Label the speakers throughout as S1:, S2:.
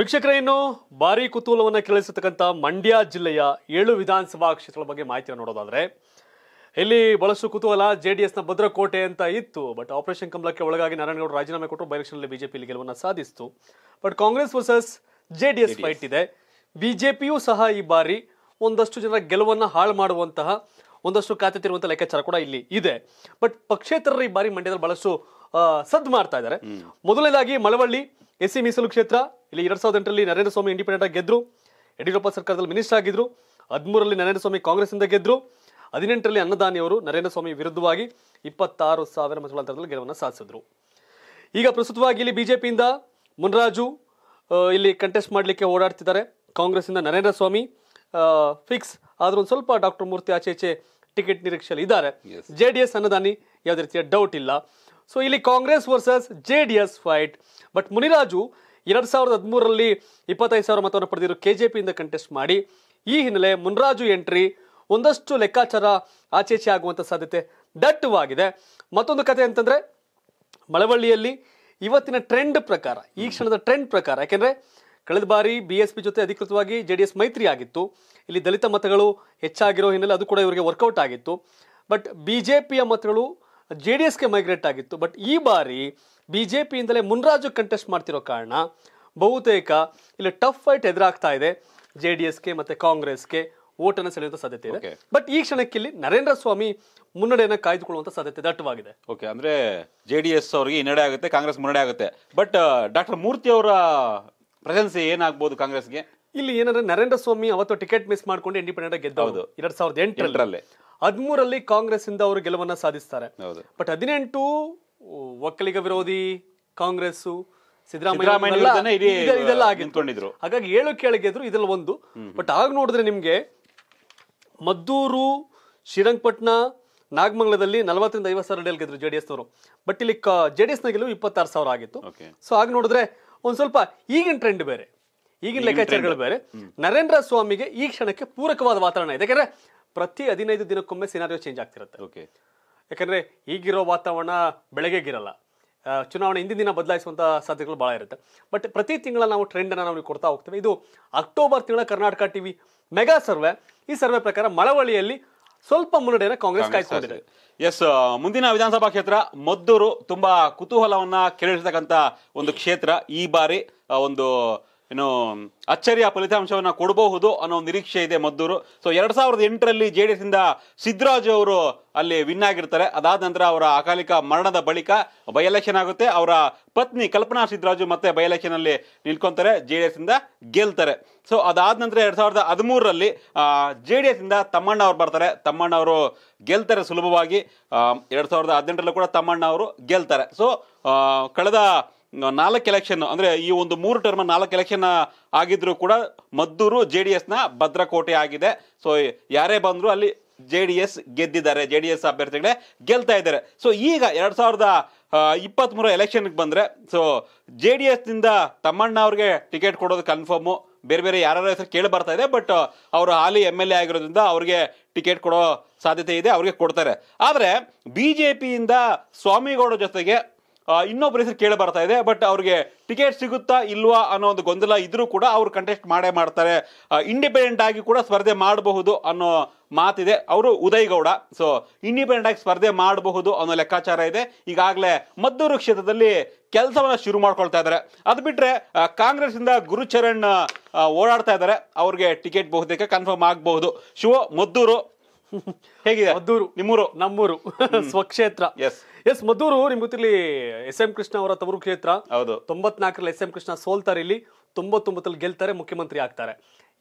S1: ವೀಕ್ಷಕರ ಇನ್ನು ಭಾರಿ ಕುತೂಹಲವನ್ನು ಕೇಳಿಸತಕ್ಕಂತ ಮಂಡ್ಯ ಜಿಲ್ಲೆಯ ಏಳು ವಿಧಾನಸಭಾ ಕ್ಷೇತ್ರಗಳ ಬಗ್ಗೆ ಮಾಹಿತಿಯನ್ನು ನೋಡೋದಾದ್ರೆ ಇಲ್ಲಿ ಬಹಳಷ್ಟು ಕುತೂಹಲ ಜೆ ಡಿ ಎಸ್ನ ಭದ್ರಕೋಟೆ ಅಂತ ಇತ್ತು ಬಟ್ ಆಪರೇಷನ್ ಕಮಲಕ್ಕೆ ಒಳಗಾಗಿ ನಾರಾಯಣಗೌಡ ರಾಜೀನಾಮೆ ಕೊಟ್ಟರು ಬೈಲೆಕ್ಷನ್ನಲ್ಲಿ ಬಿಜೆಪಿಯಲ್ಲಿ ಗೆಲುವನ್ನು ಸಾಧಿಸಿತು but Congress versus J D S fight ಇದೆ ಬಿಜೆಪಿಯೂ ಸಹ ಈ ಬಾರಿ ಒಂದಷ್ಟು ಜನರ ಗೆಲುವನ್ನು ಹಾಳು ಮಾಡುವಂತಹ ಒಂದಷ್ಟು ಖಾತೆ ತಿರುವಂತಹ ಲೆಕ್ಕಾಚಾರ ಕೂಡ ಇಲ್ಲಿ ಇದೆ ಬಟ್ ಪಕ್ಷೇತರರು ಈ ಬಾರಿ ಮಂಡ್ಯದಲ್ಲಿ ಬಹಳಷ್ಟು ಸದ್ದು ಮಾಡ್ತಾ ಇದ್ದಾರೆ ಮೊದಲನೇದಾಗಿ ಮಳವಳ್ಳಿ ಎಸ್ ಮೀಸಲು ಕ್ಷೇತ್ರ ಇಲ್ಲಿ ಎರಡ್ ಸಾವಿರದ ಎಂಟರಲ್ಲಿ ನರೇಂದ್ರ ಸ್ವಾಮಿ ಇಂಡಿಪೆಂಡೆಂಟ್ ಆಗಿ ಗೆದ್ರು ಯಡಿಯೂರಪ್ಪ ಸರ್ಕಾರದಲ್ಲಿ ಮಿನಿಸ್ಟರ್ ಆಗಿದ್ರು ಹದಿಮೂರರಲ್ಲಿ ನರೇಂದ್ರ ಸ್ವಾಮಿ ಕಾಂಗ್ರೆಸ್ಸಿಂದ ಗೆದ್ರು ಹದಿನೆಂಟರಲ್ಲಿ ಅನ್ನದಾನಿ ಅವರು ನರೇಂದ್ರ ಸ್ವಾಮಿ ವಿರುದ್ಧವಾಗಿ ಇಪ್ಪತ್ತಾರು ಸಾವಿರ ಮತಗಳ ಅಂತರದಲ್ಲಿ ಗೆಲುವನ್ನು ಸಾಧಿಸಿದ್ರು ಈಗ ಪ್ರಸ್ತುತವಾಗಿ ಇಲ್ಲಿ ಬಿಜೆಪಿಯಿಂದ ಮುನರಾಜು ಇಲ್ಲಿ ಕಂಟೆಸ್ಟ್ ಮಾಡಲಿಕ್ಕೆ ಓಡಾಡ್ತಿದ್ದಾರೆ ಕಾಂಗ್ರೆಸ್ಸಿಂದ ನರೇಂದ್ರ ಸ್ವಾಮಿ ಫಿಕ್ಸ್ ಆದ್ರೂ ಒಂದು ಸ್ವಲ್ಪ ಡಾಕ್ಟರ್ ಮೂರ್ತಿ ಆಚೆ ಈಚೆ ಟಿಕೆಟ್ ನಿರೀಕ್ಷೆಯಲ್ಲಿ ಇದ್ದಾರೆ ಜೆ ಅನ್ನದಾನಿ ಯಾವುದೇ ರೀತಿಯ ಡೌಟ್ ಇಲ್ಲ ಸೊ ಇಲ್ಲಿ Congress versus J D S fight but Muniraju ಎರಡು ಸಾವಿರದ ಹದಿಮೂರರಲ್ಲಿ ಇಪ್ಪತ್ತೈದು ಸಾವಿರ ಮತವನ್ನು ಪಡೆದಿರೋ ಕೆ ಜೆ ಪಿಯಿಂದ ಕಂಟೆಸ್ಟ್ ಮಾಡಿ ಈ ಹಿನ್ನೆಲೆ ಮುನಿರಾಜು ಎಂಟ್ರಿ ಒಂದಷ್ಟು ಲೆಕ್ಕಾಚಾರ ಆಚೆಚೆ ಆಗುವಂಥ ಸಾಧ್ಯತೆ ದಟ್ಟವಾಗಿದೆ ಮತ್ತೊಂದು ಕತೆ ಅಂತಂದರೆ ಮಳವಳ್ಳಿಯಲ್ಲಿ ಇವತ್ತಿನ ಟ್ರೆಂಡ್ ಪ್ರಕಾರ ಈ ಕ್ಷಣದ ಟ್ರೆಂಡ್ ಪ್ರಕಾರ ಯಾಕೆಂದರೆ ಕಳೆದ ಬಾರಿ ಬಿ ಎಸ್ ಪಿ ಜೊತೆ ಅಧಿಕೃತವಾಗಿ ಜೆ ಡಿ ಎಸ್ ಮೈತ್ರಿ ಆಗಿತ್ತು ಇಲ್ಲಿ ದಲಿತ ಮತಗಳು ಹೆಚ್ಚಾಗಿರೋ ಹಿನ್ನೆಲೆ ಅದು ಕೂಡ ಇವರಿಗೆ ವರ್ಕೌಟ್ ಆಗಿತ್ತು ಬಟ್ ಬಿ ಜೆ ಪಿಯ ಮತಗಳು ಜೆ ಡಿ ಎಸ್ಗೆ ಮೈಗ್ರೇಟ್ ಆಗಿತ್ತು ಬಟ್ ಈ ಬಾರಿ ಬಿ ಜೆ ಪಿಯಿಂದಲೇ ಮುನ್ರಾಜು ಕಂಟೆಸ್ಟ್ ಮಾಡ್ತಿರೋ ಕಾರಣ ಬಹುತೇಕ ಇಲ್ಲಿ ಟಫ್ ಫೈಟ್ ಎದುರಾಗ್ತಾ ಇದೆ ಜೆ ಡಿ ಎಸ್ಗೆ ಮತ್ತು ಕಾಂಗ್ರೆಸ್ಗೆ ಓಟನ್ನು ಸೆಳೆಯುವಂಥ ಸಾಧ್ಯತೆ ಇದೆ ಬಟ್ ಈ ಕ್ಷಣಕ್ಕೆ ಇಲ್ಲಿ ನರೇಂದ್ರ ಸ್ವಾಮಿ ಮುನ್ನಡೆಯನ್ನು ಕಾಯ್ದುಕೊಳ್ಳುವಂಥ ಸಾಧ್ಯತೆ ದಟ್ಟವಾಗಿದೆ
S2: ಓಕೆ ಅಂದರೆ ಜೆ ಡಿ ಎಸ್ ಅವರಿಗೆ ಹಿನ್ನಡೆ ಆಗುತ್ತೆ ಕಾಂಗ್ರೆಸ್ ಮುನ್ನಡೆ ಆಗುತ್ತೆ ಬಟ್ ಡಾಕ್ಟರ್ ಮೂರ್ತಿ ಅವರ ಪ್ರೆಸೆನ್ಸ್ ಏನಾಗ್ಬೋದು ಕಾಂಗ್ರೆಸ್ಗೆ ಇಲ್ಲಿ ಏನಂದ್ರೆ ನರೇಂದ್ರ ಸ್ವಾಮಿ ಅವತ್ತು ಟಿಕೆಟ್ ಮಿಸ್ ಮಾಡ್ಕೊಂಡು ಇಂಡಿಪೆಂಡೆಂಟ್ ಗೆದ್ದವರು ಎರಡ್ ಸಾವಿರದ ಎಂಟರಲ್ಲಿ
S1: ಹದಿಮೂರಲ್ಲಿ ಕಾಂಗ್ರೆಸ್ ಇಂದ ಅವರು ಗೆಲುವನ್ನ ಸಾಧಿಸ್ತಾರೆ ಬಟ್ ಹದಿನೆಂಟು ಒಕ್ಕಲಿಗ ವಿರೋಧಿ ಕಾಂಗ್ರೆಸ್ ಸಿದ್ದರಾಮಯ್ಯ ಹಾಗಾಗಿ ಏಳು ಗೆದ್ರು ಇದ್ರಲ್ಲಿ ಒಂದು ಬಟ್ ಆಗ ನೋಡಿದ್ರೆ ನಿಮ್ಗೆ ಮದ್ದೂರು ಶ್ರೀರಂಗಪಟ್ಟಣ ನಾಗಮಂಗಲದಲ್ಲಿ ನಲವತ್ತರಿಂದ ಐವತ್ ಸಾವಿರ ಡೆಲ್ ಗೆದ್ರು ಜೆಡಿಎಸ್ನವರು ಬಟ್ ಇಲ್ಲಿ ಜೆಡಿಎಸ್ ನ ಗೆಲುವು ಇಪ್ಪತ್ತಾರು ಸಾವಿರ ಆಗಿತ್ತು ಸೊ ಆಗ ನೋಡಿದ್ರೆ ಒಂದ್ ಸ್ವಲ್ಪ ಈಗಿನ ಟ್ರೆಂಡ್ ಬೇರೆ ಈಗಿನ ಲೆಕ್ಕಾಚಾರಗಳು ಬೇರೆ ನರೇಂದ್ರ ಸ್ವಾಮಿಗೆ ಈ ಕ್ಷಣಕ್ಕೆ ಪೂರಕವಾದ ವಾತಾವರಣ ಇದೆ ಯಾಕಂದ್ರೆ ಪ್ರತಿ ಹದಿನೈದು ದಿನಕ್ಕೊಮ್ಮೆ ಸಿನಾರಿಯೋ ಚೇಂಜ್ ಆಗ್ತಿರುತ್ತೆ ಓಕೆ ಯಾಕಂದರೆ ಈಗಿರೋ ವಾತಾವರಣ ಬೆಳಗ್ಗೆಗಿರಲ್ಲ ಚುನಾವಣೆ ಹಿಂದಿನ ದಿನ ಬದಲಾಯಿಸುವಂಥ ಸಾಧ್ಯತೆಗಳು ಭಾಳ ಇರುತ್ತೆ ಬಟ್ ಪ್ರತಿ ತಿಂಗಳ ನಾವು ಟ್ರೆಂಡನ್ನು ನಾವು ಕೊಡ್ತಾ ಹೋಗ್ತೇವೆ ಇದು ಅಕ್ಟೋಬರ್ ತಿಂಗಳ ಕರ್ನಾಟಕ ಟಿವಿ ಮೆಗಾ ಸರ್ವೆ ಈ ಸರ್ವೆ ಪ್ರಕಾರ ಮಳವಳ್ಳಿಯಲ್ಲಿ ಸ್ವಲ್ಪ ಮುನ್ನಡೆಯನ್ನು ಕಾಂಗ್ರೆಸ್ ಕಾಯ್ಕೊಂಡಿದೆ
S2: ಎಸ್ ಮುಂದಿನ ವಿಧಾನಸಭಾ ಕ್ಷೇತ್ರ ಮದ್ದೂರು ತುಂಬಾ ಕುತೂಹಲವನ್ನ ಕೆರಳಿರ್ತಕ್ಕಂಥ ಒಂದು ಕ್ಷೇತ್ರ ಈ ಬಾರಿ ಒಂದು ಏನು ಅಚ್ಚರಿಯ ಫಲಿತಾಂಶವನ್ನು ಕೊಡಬಹುದು ಅನ್ನೋ ನಿರೀಕ್ಷೆ ಇದೆ ಮದ್ದೂರು ಸೊ ಎರಡು ಸಾವಿರದ ಎಂಟರಲ್ಲಿ ಜೆ ಡಿ ಎಸ್ ಇಂದ ಅವರು ಅಲ್ಲಿ ವಿನ್ ಆಗಿರ್ತಾರೆ ಅದಾದ ನಂತರ ಅವರ ಅಕಾಲಿಕ ಮರಣದ ಬಳಿಕ ಬೈ ಎಲೆಕ್ಷನ್ ಆಗುತ್ತೆ ಅವರ ಪತ್ನಿ ಕಲ್ಪನಾ ಸಿದ್ದರಾಜು ಮತ್ತೆ ಬೈ ಎಲೆಕ್ಷನ್ ಅಲ್ಲಿ ನಿಲ್ಕೊಂತಾರೆ ಜೆ ಡಿ ಎಸ್ ಇಂದ ಗೆಲ್ತಾರೆ ಸೊ ಅದಾದ ನಂತರ ಎರಡು ಸಾವಿರದ ಹದಿಮೂರರಲ್ಲಿ ಜೆ ಡಿ ಎಸ್ ಇಂದ ತಮ್ಮಣ್ಣ ಅವ್ರು ಬರ್ತಾರೆ ತಮ್ಮಣ್ಣ ಅವರು ಗೆಲ್ತಾರೆ ಸುಲಭವಾಗಿ ಎರಡು ಸಾವಿರದ ಹದಿನೆಂಟರಲ್ಲೂ ಕೂಡ ತಮ್ಮಣ್ಣ ಅವರು ಗೆಲ್ತಾರೆ ಸೊ ಕಳೆದ ನಾಲ್ಕು ಎಲೆಕ್ಷನ್ ಅಂದರೆ ಈ ಒಂದು ಮೂರು ಟರ್ಮ್ ನಾಲ್ಕು ಎಲೆಕ್ಷನ್ ಆಗಿದ್ರೂ ಕೂಡ ಮದ್ದೂರು ಜೆ ಡಿ ಎಸ್ನ ಭದ್ರಕೋಟೆ ಆಗಿದೆ ಸೊ ಯಾರೇ ಬಂದರೂ ಅಲ್ಲಿ ಜೆ ಡಿ ಎಸ್ ಗೆದ್ದಿದ್ದಾರೆ ಜೆ ಡಿ ಎಸ್ ಅಭ್ಯರ್ಥಿಗಳೇ ಗೆಲ್ತಾ ಇದ್ದಾರೆ ಸೊ ಈಗ ಎರಡು ಸಾವಿರದ ಇಪ್ಪತ್ತ್ಮೂರು ಎಲೆಕ್ಷನ್ಗೆ ಬಂದರೆ ಸೊ ಜೆ ಡಿ ಎಸ್ನಿಂದ ತಮ್ಮಣ್ಣ ಅವ್ರಿಗೆ ಟಿಕೆಟ್ ಕೊಡೋದು ಕನ್ಫರ್ಮು ಬೇರೆ ಬೇರೆ ಯಾರ ಹೆಸರು ಕೇಳಿ ಬರ್ತಾ ಇದೆ ಬಟ್ ಅವರು ಹಾಲಿ ಎಮ್ ಎಲ್ ಎ ಆಗಿರೋದ್ರಿಂದ ಅವ್ರಿಗೆ ಟಿಕೆಟ್ ಕೊಡೋ ಸಾಧ್ಯತೆ ಇದೆ ಅವ್ರಿಗೆ ಕೊಡ್ತಾರೆ ಆದರೆ ಬಿ ಜೆ ಪಿಯಿಂದ ಸ್ವಾಮಿಗೌಡ ಜೊತೆಗೆ ಇನ್ನೊಬ್ಬರ ಹೆಸರು ಕೇಳಿ ಬರ್ತಾ ಇದೆ ಬಟ್ ಅವ್ರಿಗೆ ಟಿಕೆಟ್ ಸಿಗುತ್ತಾ ಇಲ್ವಾ ಅನ್ನೋ ಒಂದು ಗೊಂದಲ ಇದ್ರೂ ಕೂಡ ಅವರು ಕಂಟೆಸ್ಟ್ ಮಾಡೇ ಮಾಡ್ತಾರೆ ಇಂಡಿಪೆಂಡೆಂಟ್ ಆಗಿ ಕೂಡ ಸ್ಪರ್ಧೆ ಮಾಡಬಹುದು ಅನ್ನೋ ಮಾತಿದೆ ಅವರು ಉದಯ್ ಗೌಡ ಸೊ ಇಂಡಿಪೆಂಡೆಂಟ್ ಆಗಿ ಸ್ಪರ್ಧೆ ಮಾಡಬಹುದು ಅನ್ನೋ ಲೆಕ್ಕಾಚಾರ ಇದೆ ಈಗಾಗಲೇ ಮದ್ದೂರು ಕ್ಷೇತ್ರದಲ್ಲಿ ಕೆಲಸವನ್ನ ಶುರು ಮಾಡ್ಕೊಳ್ತಾ ಇದ್ದಾರೆ ಅದು ಬಿಟ್ಟರೆ ಕಾಂಗ್ರೆಸ್ ಇಂದ ಗುರುಚರಣ್ ಓಡಾಡ್ತಾ ಇದ್ದಾರೆ ಅವ್ರಿಗೆ ಟಿಕೆಟ್ ಬಹುತೇಕ ಕನ್ಫರ್ಮ್ ಆಗಬಹುದು ಶಿವ ಮದ್ದೂರು ಹೇಗಿದೆ ಮದ್ದೂರು ನಿಮ್ಮೂರು ನಮ್ಮೂರು ಸ್ವಕ್ಷೇತ್ರ ಎಸ್ ಎಸ್ ಮದ್ದೂರು ನಿಮ್ಗೆ ಗೊತ್ತಿರಲಿ
S1: ಎಸ್ ಎಂ ಕೃಷ್ಣ ಅವರ ತವರು ಕ್ಷೇತ್ರ ಹೌದು ತೊಂಬತ್ನಾಲ್ಕರಲ್ಲಿ ಎಸ್ ಎಂ ಕೃಷ್ಣ ಸೋಲ್ತಾರೆ ಇಲ್ಲಿ ತೊಂಬತ್ತೊಂಬತ್ತರಲ್ಲಿ ಗೆಲ್ತಾರೆ ಮುಖ್ಯಮಂತ್ರಿ ಆಗ್ತಾರೆ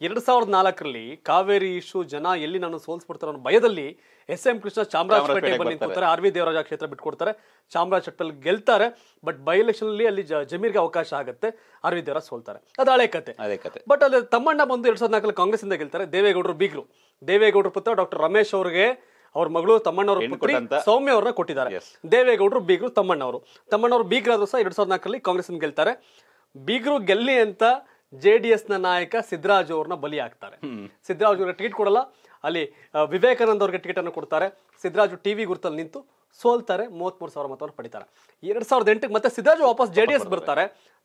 S1: ಎರಡ್ ಸಾವಿರದ ನಾಲ್ಕರಲ್ಲಿ ಕಾವೇರಿ ಇಶ್ಯೂ ಜನ ಎಲ್ಲಿ ನಾನು ಸೋಲ್ಸ್ಬಿಡ್ತಾರೆ ಅನ್ನೋ ಭಯದಲ್ಲಿ ಎಸ್ ಎಂ ಕೃಷ್ಣ ಚಾಮರಾಜಪೇಟೆ ಬಂದು ನಿಂತ್ಕೊತಾರೆ ಆರ್ ವಿ ದೇವರಾಜ ಕ್ಷೇತ್ರ ಬಿಟ್ಕೊಡ್ತಾರೆ ಚಾಮರಾಜಪೇಟೆಲ್ಲಿ ಗೆಲ್ತಾರೆ ಬಟ್ ಬೈ ಎಲೆಕ್ಷನ್ ಅಲ್ಲಿ ಅಲ್ಲಿ ಜಮೀರ್ಗೆ ಅವಕಾಶ ಆಗುತ್ತೆ ಆರ್ ವಿ ದೇವರಾಜ್ ಸೋಲ್ತಾರೆ ಅದು ಹಳೆ ಕತೆ ಬಟ್ ಅಲ್ಲಿ ತಮ್ಮಣ್ಣ ಬಂದು ಎರಡ್ ಸಾವಿರದ ನಾಲ್ಕರಲ್ಲಿ ಕಾಂಗ್ರೆಸ್ ಇಂದ ಗೆಲ್ತಾರೆ ದೇವೇಗೌಡರು ಬೀಗ್ರು ದೇವೇಗೌಡರ ಪುತ್ರ ಡಾಕ್ಟರ್ ರಮೇಶ್ ಅವರಿಗೆ ಅವ್ರ ಮಗಳು ತಮ್ಮಣ್ಣವರು ಸೌಮ್ಯ ಅವ್ರನ್ನ ಕೊಟ್ಟಿದ್ದಾರೆ ದೇವೇಗೌಡರು ಬೀಗರು ತಮ್ಮಣ್ಣವರು ತಮ್ಮಣ್ಣವ್ರು ಬೀಗರಾದ್ರು ಸಹ ಎರಡ್ ಸಾವಿರದ ನಾಲ್ಕರಲ್ಲಿ ಕಾಂಗ್ರೆಸ್ ಗೆಲ್ತಾರೆ ಬೀಗರು ಗೆಲ್ಲಿ ಅಂತ ಜೆ ಡಿ ಎಸ್ ನ ನಾಯಕ ಸಿದ್ದರಾಜು ಅವ್ರನ್ನ ಬಲಿ ಹಾಕ್ತಾರೆ ಸಿದ್ದರಾಜು ಅವ್ರಿಗೆ ಟಿಕೆಟ್ ಕೊಡಲ್ಲ ಅಲ್ಲಿ ವಿವೇಕಾನಂದ ಅವ್ರಿಗೆ ಟಿಕೆಟ್ ಅನ್ನು ಕೊಡ್ತಾರೆ ಸಿದ್ದರಾಜು ಟಿವಿ ಗುರುತಲ್ಲಿ ನಿಂತು ಸೋಲ್ತಾರೆ ಮೂವತ್ಮೂರು ಸಾವಿರ ಮತವನ್ನು ಪಡಿತಾರೆ ಎರಡ್ ಸಾವಿರದ ಎಂಟಕ್ಕೆ ಮತ್ತೆ ಸಿದ್ದರಾಜು ವಾಪಸ್ ಜೆ ಡಿ ಎಸ್ ಬರ್ತಾರೆ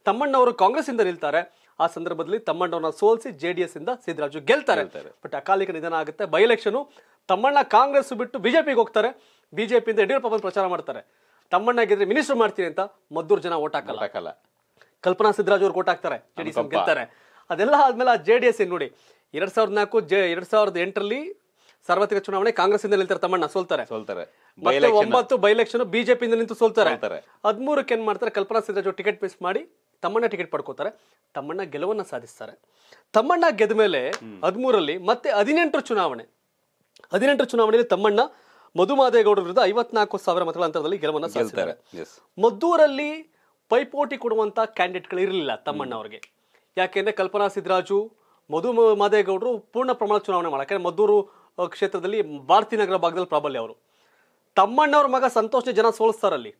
S1: ತಮ್ಮಣ್ಣವರು ಕಾಂಗ್ರೆಸ್ ಇಂದ ನಿಲ್ತಾರೆ ಆ ಸಂದರ್ಭದಲ್ಲಿ ತಮ್ಮಣ್ಣವನ್ನ ಸೋಲ್ಸಿ ಜೆ ಡಿ ಎಸ್ ಇಂದ ಸಿದ್ದರಾಜು ಗೆಲ್ತಾರೆ ಬಟ್ ಅಕಾಲಿಕ ನಿಧನ ಆಗುತ್ತೆ ಬೈ ಎಲೆಕ್ಷನ್ ತಮ್ಮಣ್ಣ ಕಾಂಗ್ರೆಸ್ ಬಿಟ್ಟು ಬಿಜೆಪಿಗೆ ಹೋಗ್ತಾರೆ ಬಿಜೆಪಿಯಿಂದ ಯಡಿಯೂರಪ್ಪ ಪ್ರಚಾರ ಮಾಡ್ತಾರೆ ತಮ್ಮಣ್ಣ ಗೆದ್ರೆ ಮಿನಿಸ್ಟರ್ ಮಾಡ್ತೀನಿ ಅಂತ ಮದ್ದೂರು ಜನ ಓಟ್ ಹಾಕಲ್ಲ ಕಲ್ಪನಾ ಸಿದ್ದರಾಜು ಅವ್ರು ಓಟ್ ಹಾಕ್ತಾರೆ ಜೆ ಡಿ ಎಸ್ ಗೆಲ್ತಾರೆ ಅದೆಲ್ಲ ಆದ್ಮೇಲೆ ಆ ಜೆ ಡಿ ಎಸ್ ನೋಡಿ ಎರಡ್ ಸಾವಿರದ ನಾಲ್ಕು ಜೆ ಎರಡ್ ಸಾವಿರದ ಎಂಟರಲ್ಲಿ ಸಾರ್ವತ್ರಿಕ ಚುನಾವಣೆ ಕಾಂಗ್ರೆಸ್ ಇಂದ ನಿಲ್ತಾರೆ ತಮ್ಮಣ್ಣ ಸೋಲ್ತಾರೆ ಸೋಲ್ತಾರೆ ಒಂಬತ್ತು ಬೈ ಎಲೆಕ್ಷನ್ ಬಿಜೆಪಿಯಿಂದ ನಿಂತು ಸೋಲ್ತಾರೆ ಹದಿಮೂರಕ್ಕೆ ಏನ್ ಮಾಡ್ತಾರೆ ಕಲ್ಪನಾ ಸಿದ್ದರಾಜ್ ಟಿಕೆಟ್ ಮಿಸ್ ಮಾಡಿ ತಮ್ಮಣ್ಣ ಟಿಕೆಟ್ ಪಡ್ಕೋತಾರೆ ತಮ್ಮಣ್ಣ ಗೆಲುವನ್ನ ಸಾಧಿಸ್ತಾರೆ ತಮ್ಮಣ್ಣ ಗೆದ್ದ ಮೇಲೆ ಹದಿಮೂರಲ್ಲಿ ಮತ್ತೆ ಹದಿನೆಂಟರ ಚುನಾವಣೆ ಹದಿನೆಂಟರ ಚುನಾವಣೆಯಲ್ಲಿ ತಮ್ಮಣ್ಣ ಮಧುಮಾದೇಗೌಡರ ವಿರುದ್ಧ ಐವತ್ನಾಲ್ಕು ಸಾವಿರ ಮತಗಳ ಅಂತರದಲ್ಲಿ ಗೆಲುವನ್ನ ಸಾಧಿಸ್ತಾರೆ ಮದ್ದೂರಲ್ಲಿ ಪೈಪೋಟಿ ಕೊಡುವಂತ ಗಳು ಇರಲಿಲ್ಲ ತಮ್ಮಣ್ಣ ಅವರಿಗೆ ಯಾಕೆಂದ್ರೆ ಕಲ್ಪನಾ ಸಿದ್ದರಾಜು ಮಧು ಮಾದೇಗೌಡರು ಪೂರ್ಣ ಪ್ರಮಾಣ ಚುನಾವಣೆ ಮಾಡೋಕೆ ಮದ್ದೂರು ಕ್ಷೇತ್ರದಲ್ಲಿ ಭಾರತೀ ನಗರ ಭಾಗದಲ್ಲಿ ಪ್ರಾಬಲ್ಯ ಅವರು ತಮ್ಮಣ್ಣವ್ರ ಮಗ ಸಂತೋಷ ಜನ ಸೋಲಿಸ್ತಾರಲ್ಲಿ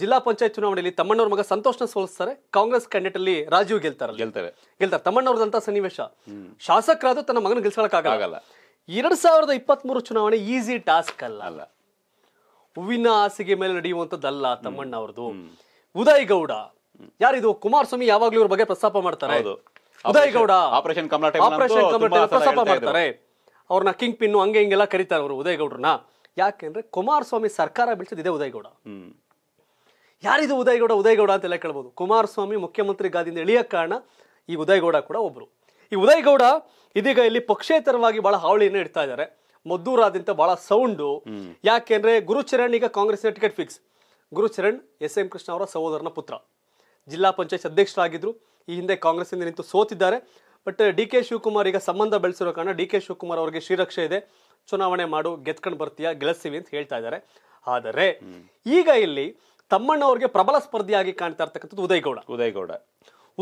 S1: ಜಿಲ್ಲಾ ಪಂಚಾಯತ್ ಚುನಾವಣೆಯಲ್ಲಿ ತಮ್ಮಣ್ಣವ್ರ ಮಗ ಸಂತೋಷ್ನ ಸೋಲಿಸ್ತಾರೆ ಕಾಂಗ್ರೆಸ್ ಕ್ಯಾಂಡಿಡೇಟ್ ಅಲ್ಲಿ ರಾಜೀವ್ ಗೆಲ್ತಾರೆ ಗೆಲ್ತಾರೆ ಗೆಲ್ತಾರೆ ತಮ್ಮಣ್ಣವ್ರದಂತ ಸನ್ನಿವೇಶ ಶಾಸಕರಾದ್ರು ತನ್ನ ಮಗನ ಆಗಲ್ಲ ಎರಡ್ ಸಾವಿರದ ಇಪ್ಪತ್ತ್ ಮೂರು ಚುನಾವಣೆ ಈಸಿ ಟಾಸ್ಕ್ ಅಲ್ಲ ಅಲ್ಲ ಹೂವಿನ ಹಾಸಿಗೆ ಮೇಲೆ ನಡೆಯುವಂತದ್ದಲ್ಲ ತಮ್ಮಣ್ಣ ಅವ್ರದ್ದು ಉದಯ್ ಗೌಡ ಯಾರಿದು ಕುಮಾರಸ್ವಾಮಿ ಯಾವಾಗ್ಲೂ ಇವ್ರ ಬಗ್ಗೆ ಪ್ರಸ್ತಾಪ ಮಾಡ್ತಾರೆ ಉದಯ್ ಗೌಡ
S2: ಆಪರೇಷನ್ ಆಪರೇಷನ್ ಪ್ರಸ್ತಾಪ ಮಾಡ್ತಾರೆ
S1: ಅವ್ರನ್ನ ಕಿಂಗ್ ಪಿನ್ ಹಂಗೆ ಹಿಂಗೆಲ್ಲ ಕರೀತಾರೆ ಅವರು ಉದಯ್ ಗೌಡ್ರನ್ನ ಯಾಕೆಂದ್ರೆ ಕುಮಾರಸ್ವಾಮಿ ಸರ್ಕಾರ ಬೆಳೆಸಿದ ಇದೆ ಉದಯ್ ಗೌಡ ಯಾರಿದು ಉದಯಗೌಡ ಉದಯಗೌಡ ಅಂತೆಲ್ಲ ಕೇಳ್ಬೋದು ಕುಮಾರಸ್ವಾಮಿ ಮುಖ್ಯಮಂತ್ರಿ ಗಾದಿಂದ ಇಳಿಯೋ ಕಾರಣ ಈ ಉದಯಗೌಡ ಕೂಡ ಒಬ್ಬರು ಈ ಉದಯಗೌಡ ಇದೀಗ ಇಲ್ಲಿ ಪಕ್ಷೇತರವಾಗಿ ಬಹಳ ಹಾವಳಿಯನ್ನು ಇಡ್ತಾ ಇದ್ದಾರೆ ಮದ್ದೂರಾದ್ಯಂತ ಬಹಳ ಸೌಂಡು ಯಾಕೆಂದ್ರೆ ಗುರುಚರಣ್ ಈಗ ಕಾಂಗ್ರೆಸ್ನ ticket fix Gurucharan S M Krishna ಅವರ ಸಹೋದರನ ಪುತ್ರ ಜಿಲ್ಲಾ ಪಂಚಾಯತ್ ಅಧ್ಯಕ್ಷರಾಗಿದ್ರು ಈ ಹಿಂದೆ ಕಾಂಗ್ರೆಸ್ನಿಂದ ನಿಂತು ಸೋತಿದ್ದಾರೆ ಬಟ್ ಡಿ ಕೆ ಶಿವಕುಮಾರ್ ಈಗ ಸಂಬಂಧ ಬೆಳೆಸಿರೋ ಕಾರಣ ಡಿ ಕೆ ಶಿವಕುಮಾರ್ ಅವರಿಗೆ ಶ್ರೀರಕ್ಷೆ ಇದೆ ಚುನಾವಣೆ ಮಾಡು ಗೆದ್ಕೊಂಡು ಬರ್ತೀಯಾ ಗೆಲ್ಲಿಸ್ತೀವಿ ಅಂತ ಹೇಳ್ತಾ ಇದ್ದಾರೆ ಆದರೆ ಈಗ ಇಲ್ಲಿ ತಮ್ಮಣ್ಣವ್ರಿಗೆ ಪ್ರಬಲ ಸ್ಪರ್ಧಿಯಾಗಿ ಕಾಣ್ತಾ ಇರ್ತಕ್ಕಂಥದ್ದು ಉದಯಗೌಡ ಉದಯಗೌಡ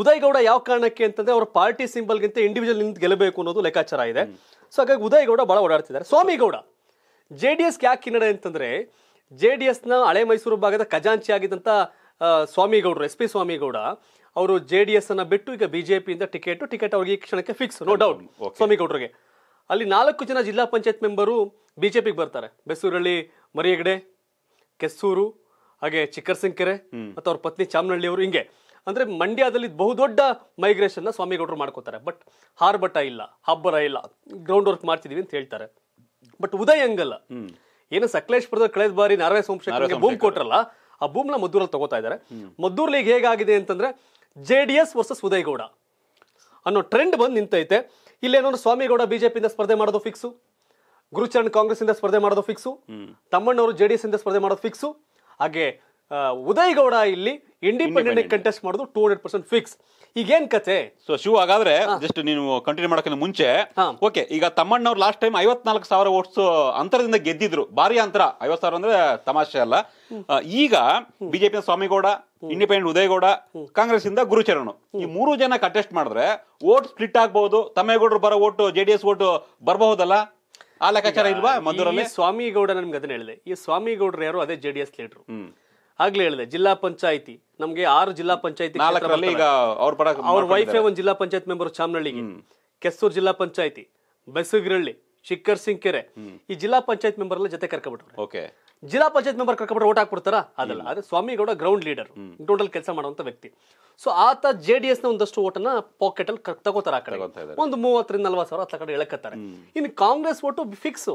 S1: ಉದಯಗೌಡ ಯಾವ ಕಾರಣಕ್ಕೆ ಅಂತಂದ್ರೆ ಅವರು ಪಾರ್ಟಿ ಗಿಂತ ಇಂಡಿವಿಜುವಲ್ ನಿಂತ ಗೆಲ್ಲಬೇಕು ಅನ್ನೋದು ಲೆಕ್ಕಾಚಾರ ಇದೆ ಸೊ ಹಾಗಾಗಿ ಉದಯಗೌಡ ಬಹಳ ಓಡಾಡ್ತಿದ್ದಾರೆ ಸ್ವಾಮಿಗೌಡ ಜೆ ಡಿ ಎಸ್ಗೆ ಯಾಕೆ ಹಿನ್ನಡೆ ಅಂತಂದ್ರೆ ಜೆ ಡಿ ಎಸ್ನ ಹಳೆ ಮೈಸೂರು ಭಾಗದ ಖಜಾಂಚಿ ಆಗಿದ್ದಂಥ ಸ್ವಾಮಿಗೌಡರು ಎಸ್ ಪಿ ಸ್ವಾಮಿಗೌಡ ಅವರು ಜೆ ಡಿ ಎಸ್ ಬಿಟ್ಟು ಈಗ ಬಿಜೆಪಿಯಿಂದ ಟಿಕೆಟ್ ಟಿಕೆಟ್ ಅವ್ರಿಗೆ ಈ ಕ್ಷಣಕ್ಕೆ ಫಿಕ್ಸ್ ನೋ ಡೌಟ್ ಸ್ವಾಮಿಗೌಡರಿಗೆ ಅಲ್ಲಿ ನಾಲ್ಕು ಜನ ಜಿಲ್ಲಾ ಪಂಚಾಯತ್ ಮೆಂಬರು ಬಿಜೆಪಿಗೆ ಬರ್ತಾರೆ ಬೆಸೂರಲ್ಲಿ ಮರಿಯಗಡೆ ಕೆಸೂರು ಹಾಗೆ ಸಿಂಕೆರೆ ಮತ್ತು ಅವ್ರ ಪತ್ನಿ ಚಾಮನಹಳ್ಳಿ ಅವರು ಹಿಂಗೆ ಅಂದ್ರೆ ಮಂಡ್ಯದಲ್ಲಿ ಬಹುದೊಡ್ಡ ನ ಸ್ವಾಮಿಗೌಡರು ಮಾಡ್ಕೋತಾರೆ ಬಟ್ ಹಾರ್ಬಟ ಇಲ್ಲ ಹಬ್ಬರ ಇಲ್ಲ ಗ್ರೌಂಡ್ ವರ್ಕ್ ಮಾಡ್ತಿದೀವಿ ಅಂತ ಹೇಳ್ತಾರೆ ಬಟ್ ಉದಯ ಹಂಗಲ್ಲ ಏನು ಸಕಲೇಶ್ಪುರದ ಕಳೆದ ಬಾರಿ ನಾರಾಯಣ ಸೋಮಶೇಖರ್ ಭೂಮಿ ಕೊಟ್ರಲ್ಲ ಆ ಭೂಮ್ನ ಮದ್ದೂರಲ್ಲಿ ತಗೋತಾ ಇದ್ದಾರೆ ಮದ್ದೂರ್ಲಿ ಈಗ ಹೇಗಾಗಿದೆ ಅಂತಂದ್ರೆ J D S versus Udayagowda ಅನ್ನೋ ಟ್ರೆಂಡ್ ಬಂದು ನಿಂತೈತೆ ಇಲ್ಲೇನೋ ಸ್ವಾಮಿಗೌಡ ಬಿಜೆಪಿಯಿಂದ ಸ್ಪರ್ಧೆ ಮಾಡೋದು ಫಿಕ್ಸು ಗುರುಚರಣ್ ಕಾಂಗ್ರೆಸ್ ಇಂದ ಸ್ಪರ್ಧೆ ಮಾಡೋದು ಫಿಕ್ಸು ತಮ್ಮಣ್ಣವರು ಜೆಡಿಎಸ್ ಇಂದ ಸ್ಪರ್ಧೆ ಮಾಡೋದು ಫಿಕ್ಸು ಹಾಗೆ ಉದಯ್
S2: ಇಲ್ಲಿ ಇಂಡಿಪೆಂಡೆಂಟ್ ಕಂಟೆಸ್ಟ್ ಮಾಡೋದು ಟೂ ಹಂಡ್ರೆಡ್ ಪರ್ಸೆಂಟ್ ಫಿಕ್ಸ್ ಈಗೇನ್ ಕತೆ ಸೊ ಶಿವ ಹಾಗಾದ್ರೆ ಜಸ್ಟ್ ನೀವು ಕಂಟಿನ್ಯೂ ಮಾಡೋಕ್ಕಿಂತ ಮುಂಚೆ ಓಕೆ ಈಗ ತಮ್ಮಣ್ಣವ್ರು ಲಾಸ್ಟ್ ಟೈಮ್ ಐವತ್ನಾಲ್ಕು ಸಾವಿರ ಓಟ್ಸ್ ಅಂತರದಿಂದ ಗೆದ್ದಿದ್ರು ಭಾರಿ ಅಂತರ ಐವತ್ ಸಾವಿರ ಅಂದ್ರೆ ತಮಾಷೆ ಅಲ್ಲ ಈಗ ಬಿಜೆಪಿ ಸ್ವಾಮಿಗೌಡ ಇಂಡಿಪೆಂಡೆಂಟ್ ಉದಯಗೌಡ ಕಾಂಗ್ರೆಸ್ ಇಂದ ಗುರುಚರಣ್ ಈ ಮೂರು ಜನ ಕಂಟೆಸ್ಟ್ ಮಾಡಿದ್ರೆ ಓಟ್ ಸ್ಪ್ಲಿಟ್ ಆಗ್ಬಹುದು ತಮ್ಮೇಗೌಡರು ಬರೋ ಓಟ್ ಜೆಡಿಎಸ್ ಓಟ್ ಬರಬಹುದಲ್ಲ ಆ ಲೆಕ್ಕಾಚಾರ ಇಲ್ವಾ ಮಧುರಲ್ಲಿ
S1: ಸ್ವಾಮಿಗೌಡ ನಮ್ಗೆ ಅದನ್ನ ಹೇಳಿದೆ ಈ ಸ್ವಾಮಿಗೌಡರು ಯಾರು ಅದೇ ಜೆಡಿಎಸ್ ಲೀಡರ್ ಆಗ್ಲೇ ಹೇಳಿದೆ ಜಿಲ್ಲಾ ಪಂಚಾಯತಿ ನಮ್ಗೆ ಆರು ಜಿಲ್ಲಾ ಪಂಚಾಯತಿ
S2: ಅವ್ರ ವೈಫೆ ಒಂದು
S1: ಜಿಲ್ಲಾ ಪಂಚಾಯತ್ ಮೆಂಬರ್ ಚಾಮನಳ್ಳಿಗೆ ಕೆಸೂರ್ ಜಿಲ್ಲಾ ಪಂಚಾಯತಿ ಬೆಸಗಿರಳ್ಳಿ ಶಿಖರ್ ಸಿಂಗ್ ಕೆರೆ ಈ ಜಿಲ್ಲಾ ಪಂಚಾಯತ್ ಮೆಂಬರ್ ಎಲ್ಲ ಜೊತೆ ಕರ್ಕೊಂಡ್ಬಿಟ್ರು ಜಿಲ್ಲಾ ಪಂಚಾಯತ್ ಮೆಂಬರ್ ಕರ್ಕೊಂಡು ಓಟ್ ಹಾಕ್ಬಿಡ್ತಾರ ಅದಲ್ಲ ಅದೇ ಸ್ವಾಮಿಗೌಡ ಗ್ರೌಂಡ್ ಲೀಡರ್ ಟೋಟಲ್ ಕೆಲಸ ಮಾಡುವಂತ ವ್ಯಕ್ತಿ ಸೊ ಆತ ಜೆ ಡಿ ಎಸ್ ನ ಒಂದಷ್ಟು ಓಟನ್ನ ಪಾಕೆಟ್ ಅಲ್ಲಿ ತಗೋತಾರ ಆ ಕಡೆ ಒಂದು ಮೂವತ್ತರಿಂದ ನಲ್ವತ್ತು ಸಾವಿರ ಹತ್ತ ಕಡೆ ಎಳಕತ್ತಾರೆ ಇನ್ನು ಕಾಂಗ್ರೆಸ್ ಓಟು ಫಿಕ್ಸ್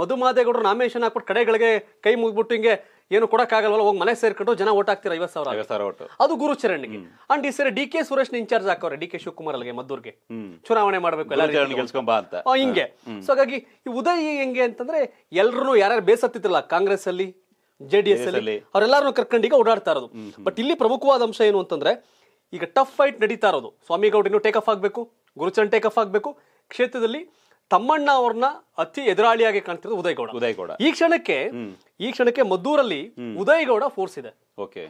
S1: ಮಧುಮಾದೇಗೌಡರು ನಾಮಿನೇಷನ್ ಹಾಕ್ಬಿಟ್ಟು ಕಡೆಗಳಿಗೆ ಕೈ ಮುಗಿಬಿಟ್ಟು ಹಿಂಗೆ ಏನು ಕೊಡಕ್ಕಾಗಲ್ಲ ಹೋಗಿ ಮನೆ ಸೇರ್ಕೊಂಡು ಜನ ಓಟ್
S2: ಸಾವಿರ ಐವತ್ತು ಸಾವಿರ
S1: ಅದು ಗುರುಚರಣ್ಗೆ ಅಂಡ್ ಈ ಸರಿ ಡಿ ಕೆ ಸುರೇಶ್ ಇನ್ಚಾರ್ಜ್ ಹಾಕವ್ರೆ ಡಿ ಕೆ ಶಿವಕುಮಾರ್ ಅಲ್ಲಿಗೆ ಮದ್ದೂರ್ಗೆ ಚುನಾವಣೆ ಮಾಡಬೇಕು
S2: ಹಿಂಗೆ ಸೊ
S1: ಹಾಗಾಗಿ ಈ ಉದಯ್ ಹೆಂಗೆ ಅಂತಂದ್ರೆ ಎಲ್ಲರೂ ಯಾರ್ಯಾರು ಬೇಸತ್ತಿತ್ತಲ್ಲ ಕಾಂಗ್ರೆಸ್ ಅಲ್ಲಿ ಜೆ ಡಿ ಎಸ್ ಅಲ್ಲಿ ಅವರೆಲ್ಲರೂ ಕರ್ಕೊಂಡು ಈಗ ಓಡಾಡ್ತಾ ಇರೋದು ಬಟ್ ಇಲ್ಲಿ ಪ್ರಮುಖವಾದ ಅಂಶ ಏನು ಅಂತಂದ್ರೆ ಈಗ ಟಫ್ ಫೈಟ್ ನಡೀತಾ ಇರೋದು ಸ್ವಾಮಿಗೌಡ ಇನ್ನು ಟೇಕ್ ಆಫ್ ಆಗಬೇಕು ಗುರುಚರಣ್ ಟೇಕ್ ಆಫ್ ಆಗಬೇಕು ಕ್ಷೇತ್ರದಲ್ಲಿ ತಮ್ಮಣ್ಣ ಅವ್ರನ್ನ ಅತಿ ಎದುರಾಳಿಯಾಗಿ ಕಾಣ್ತಿರೋದು
S2: ಉದಯಗೌಡ ಉದಯಗೌಡ
S1: ಈ ಕ್ಷಣಕ್ಕೆ ಈ ಕ್ಷಣಕ್ಕೆ ಮದ್ದೂರಲ್ಲಿ ಉದಯಗೌಡ ಫೋರ್ಸ್ ಇದೆ ಓಕೆ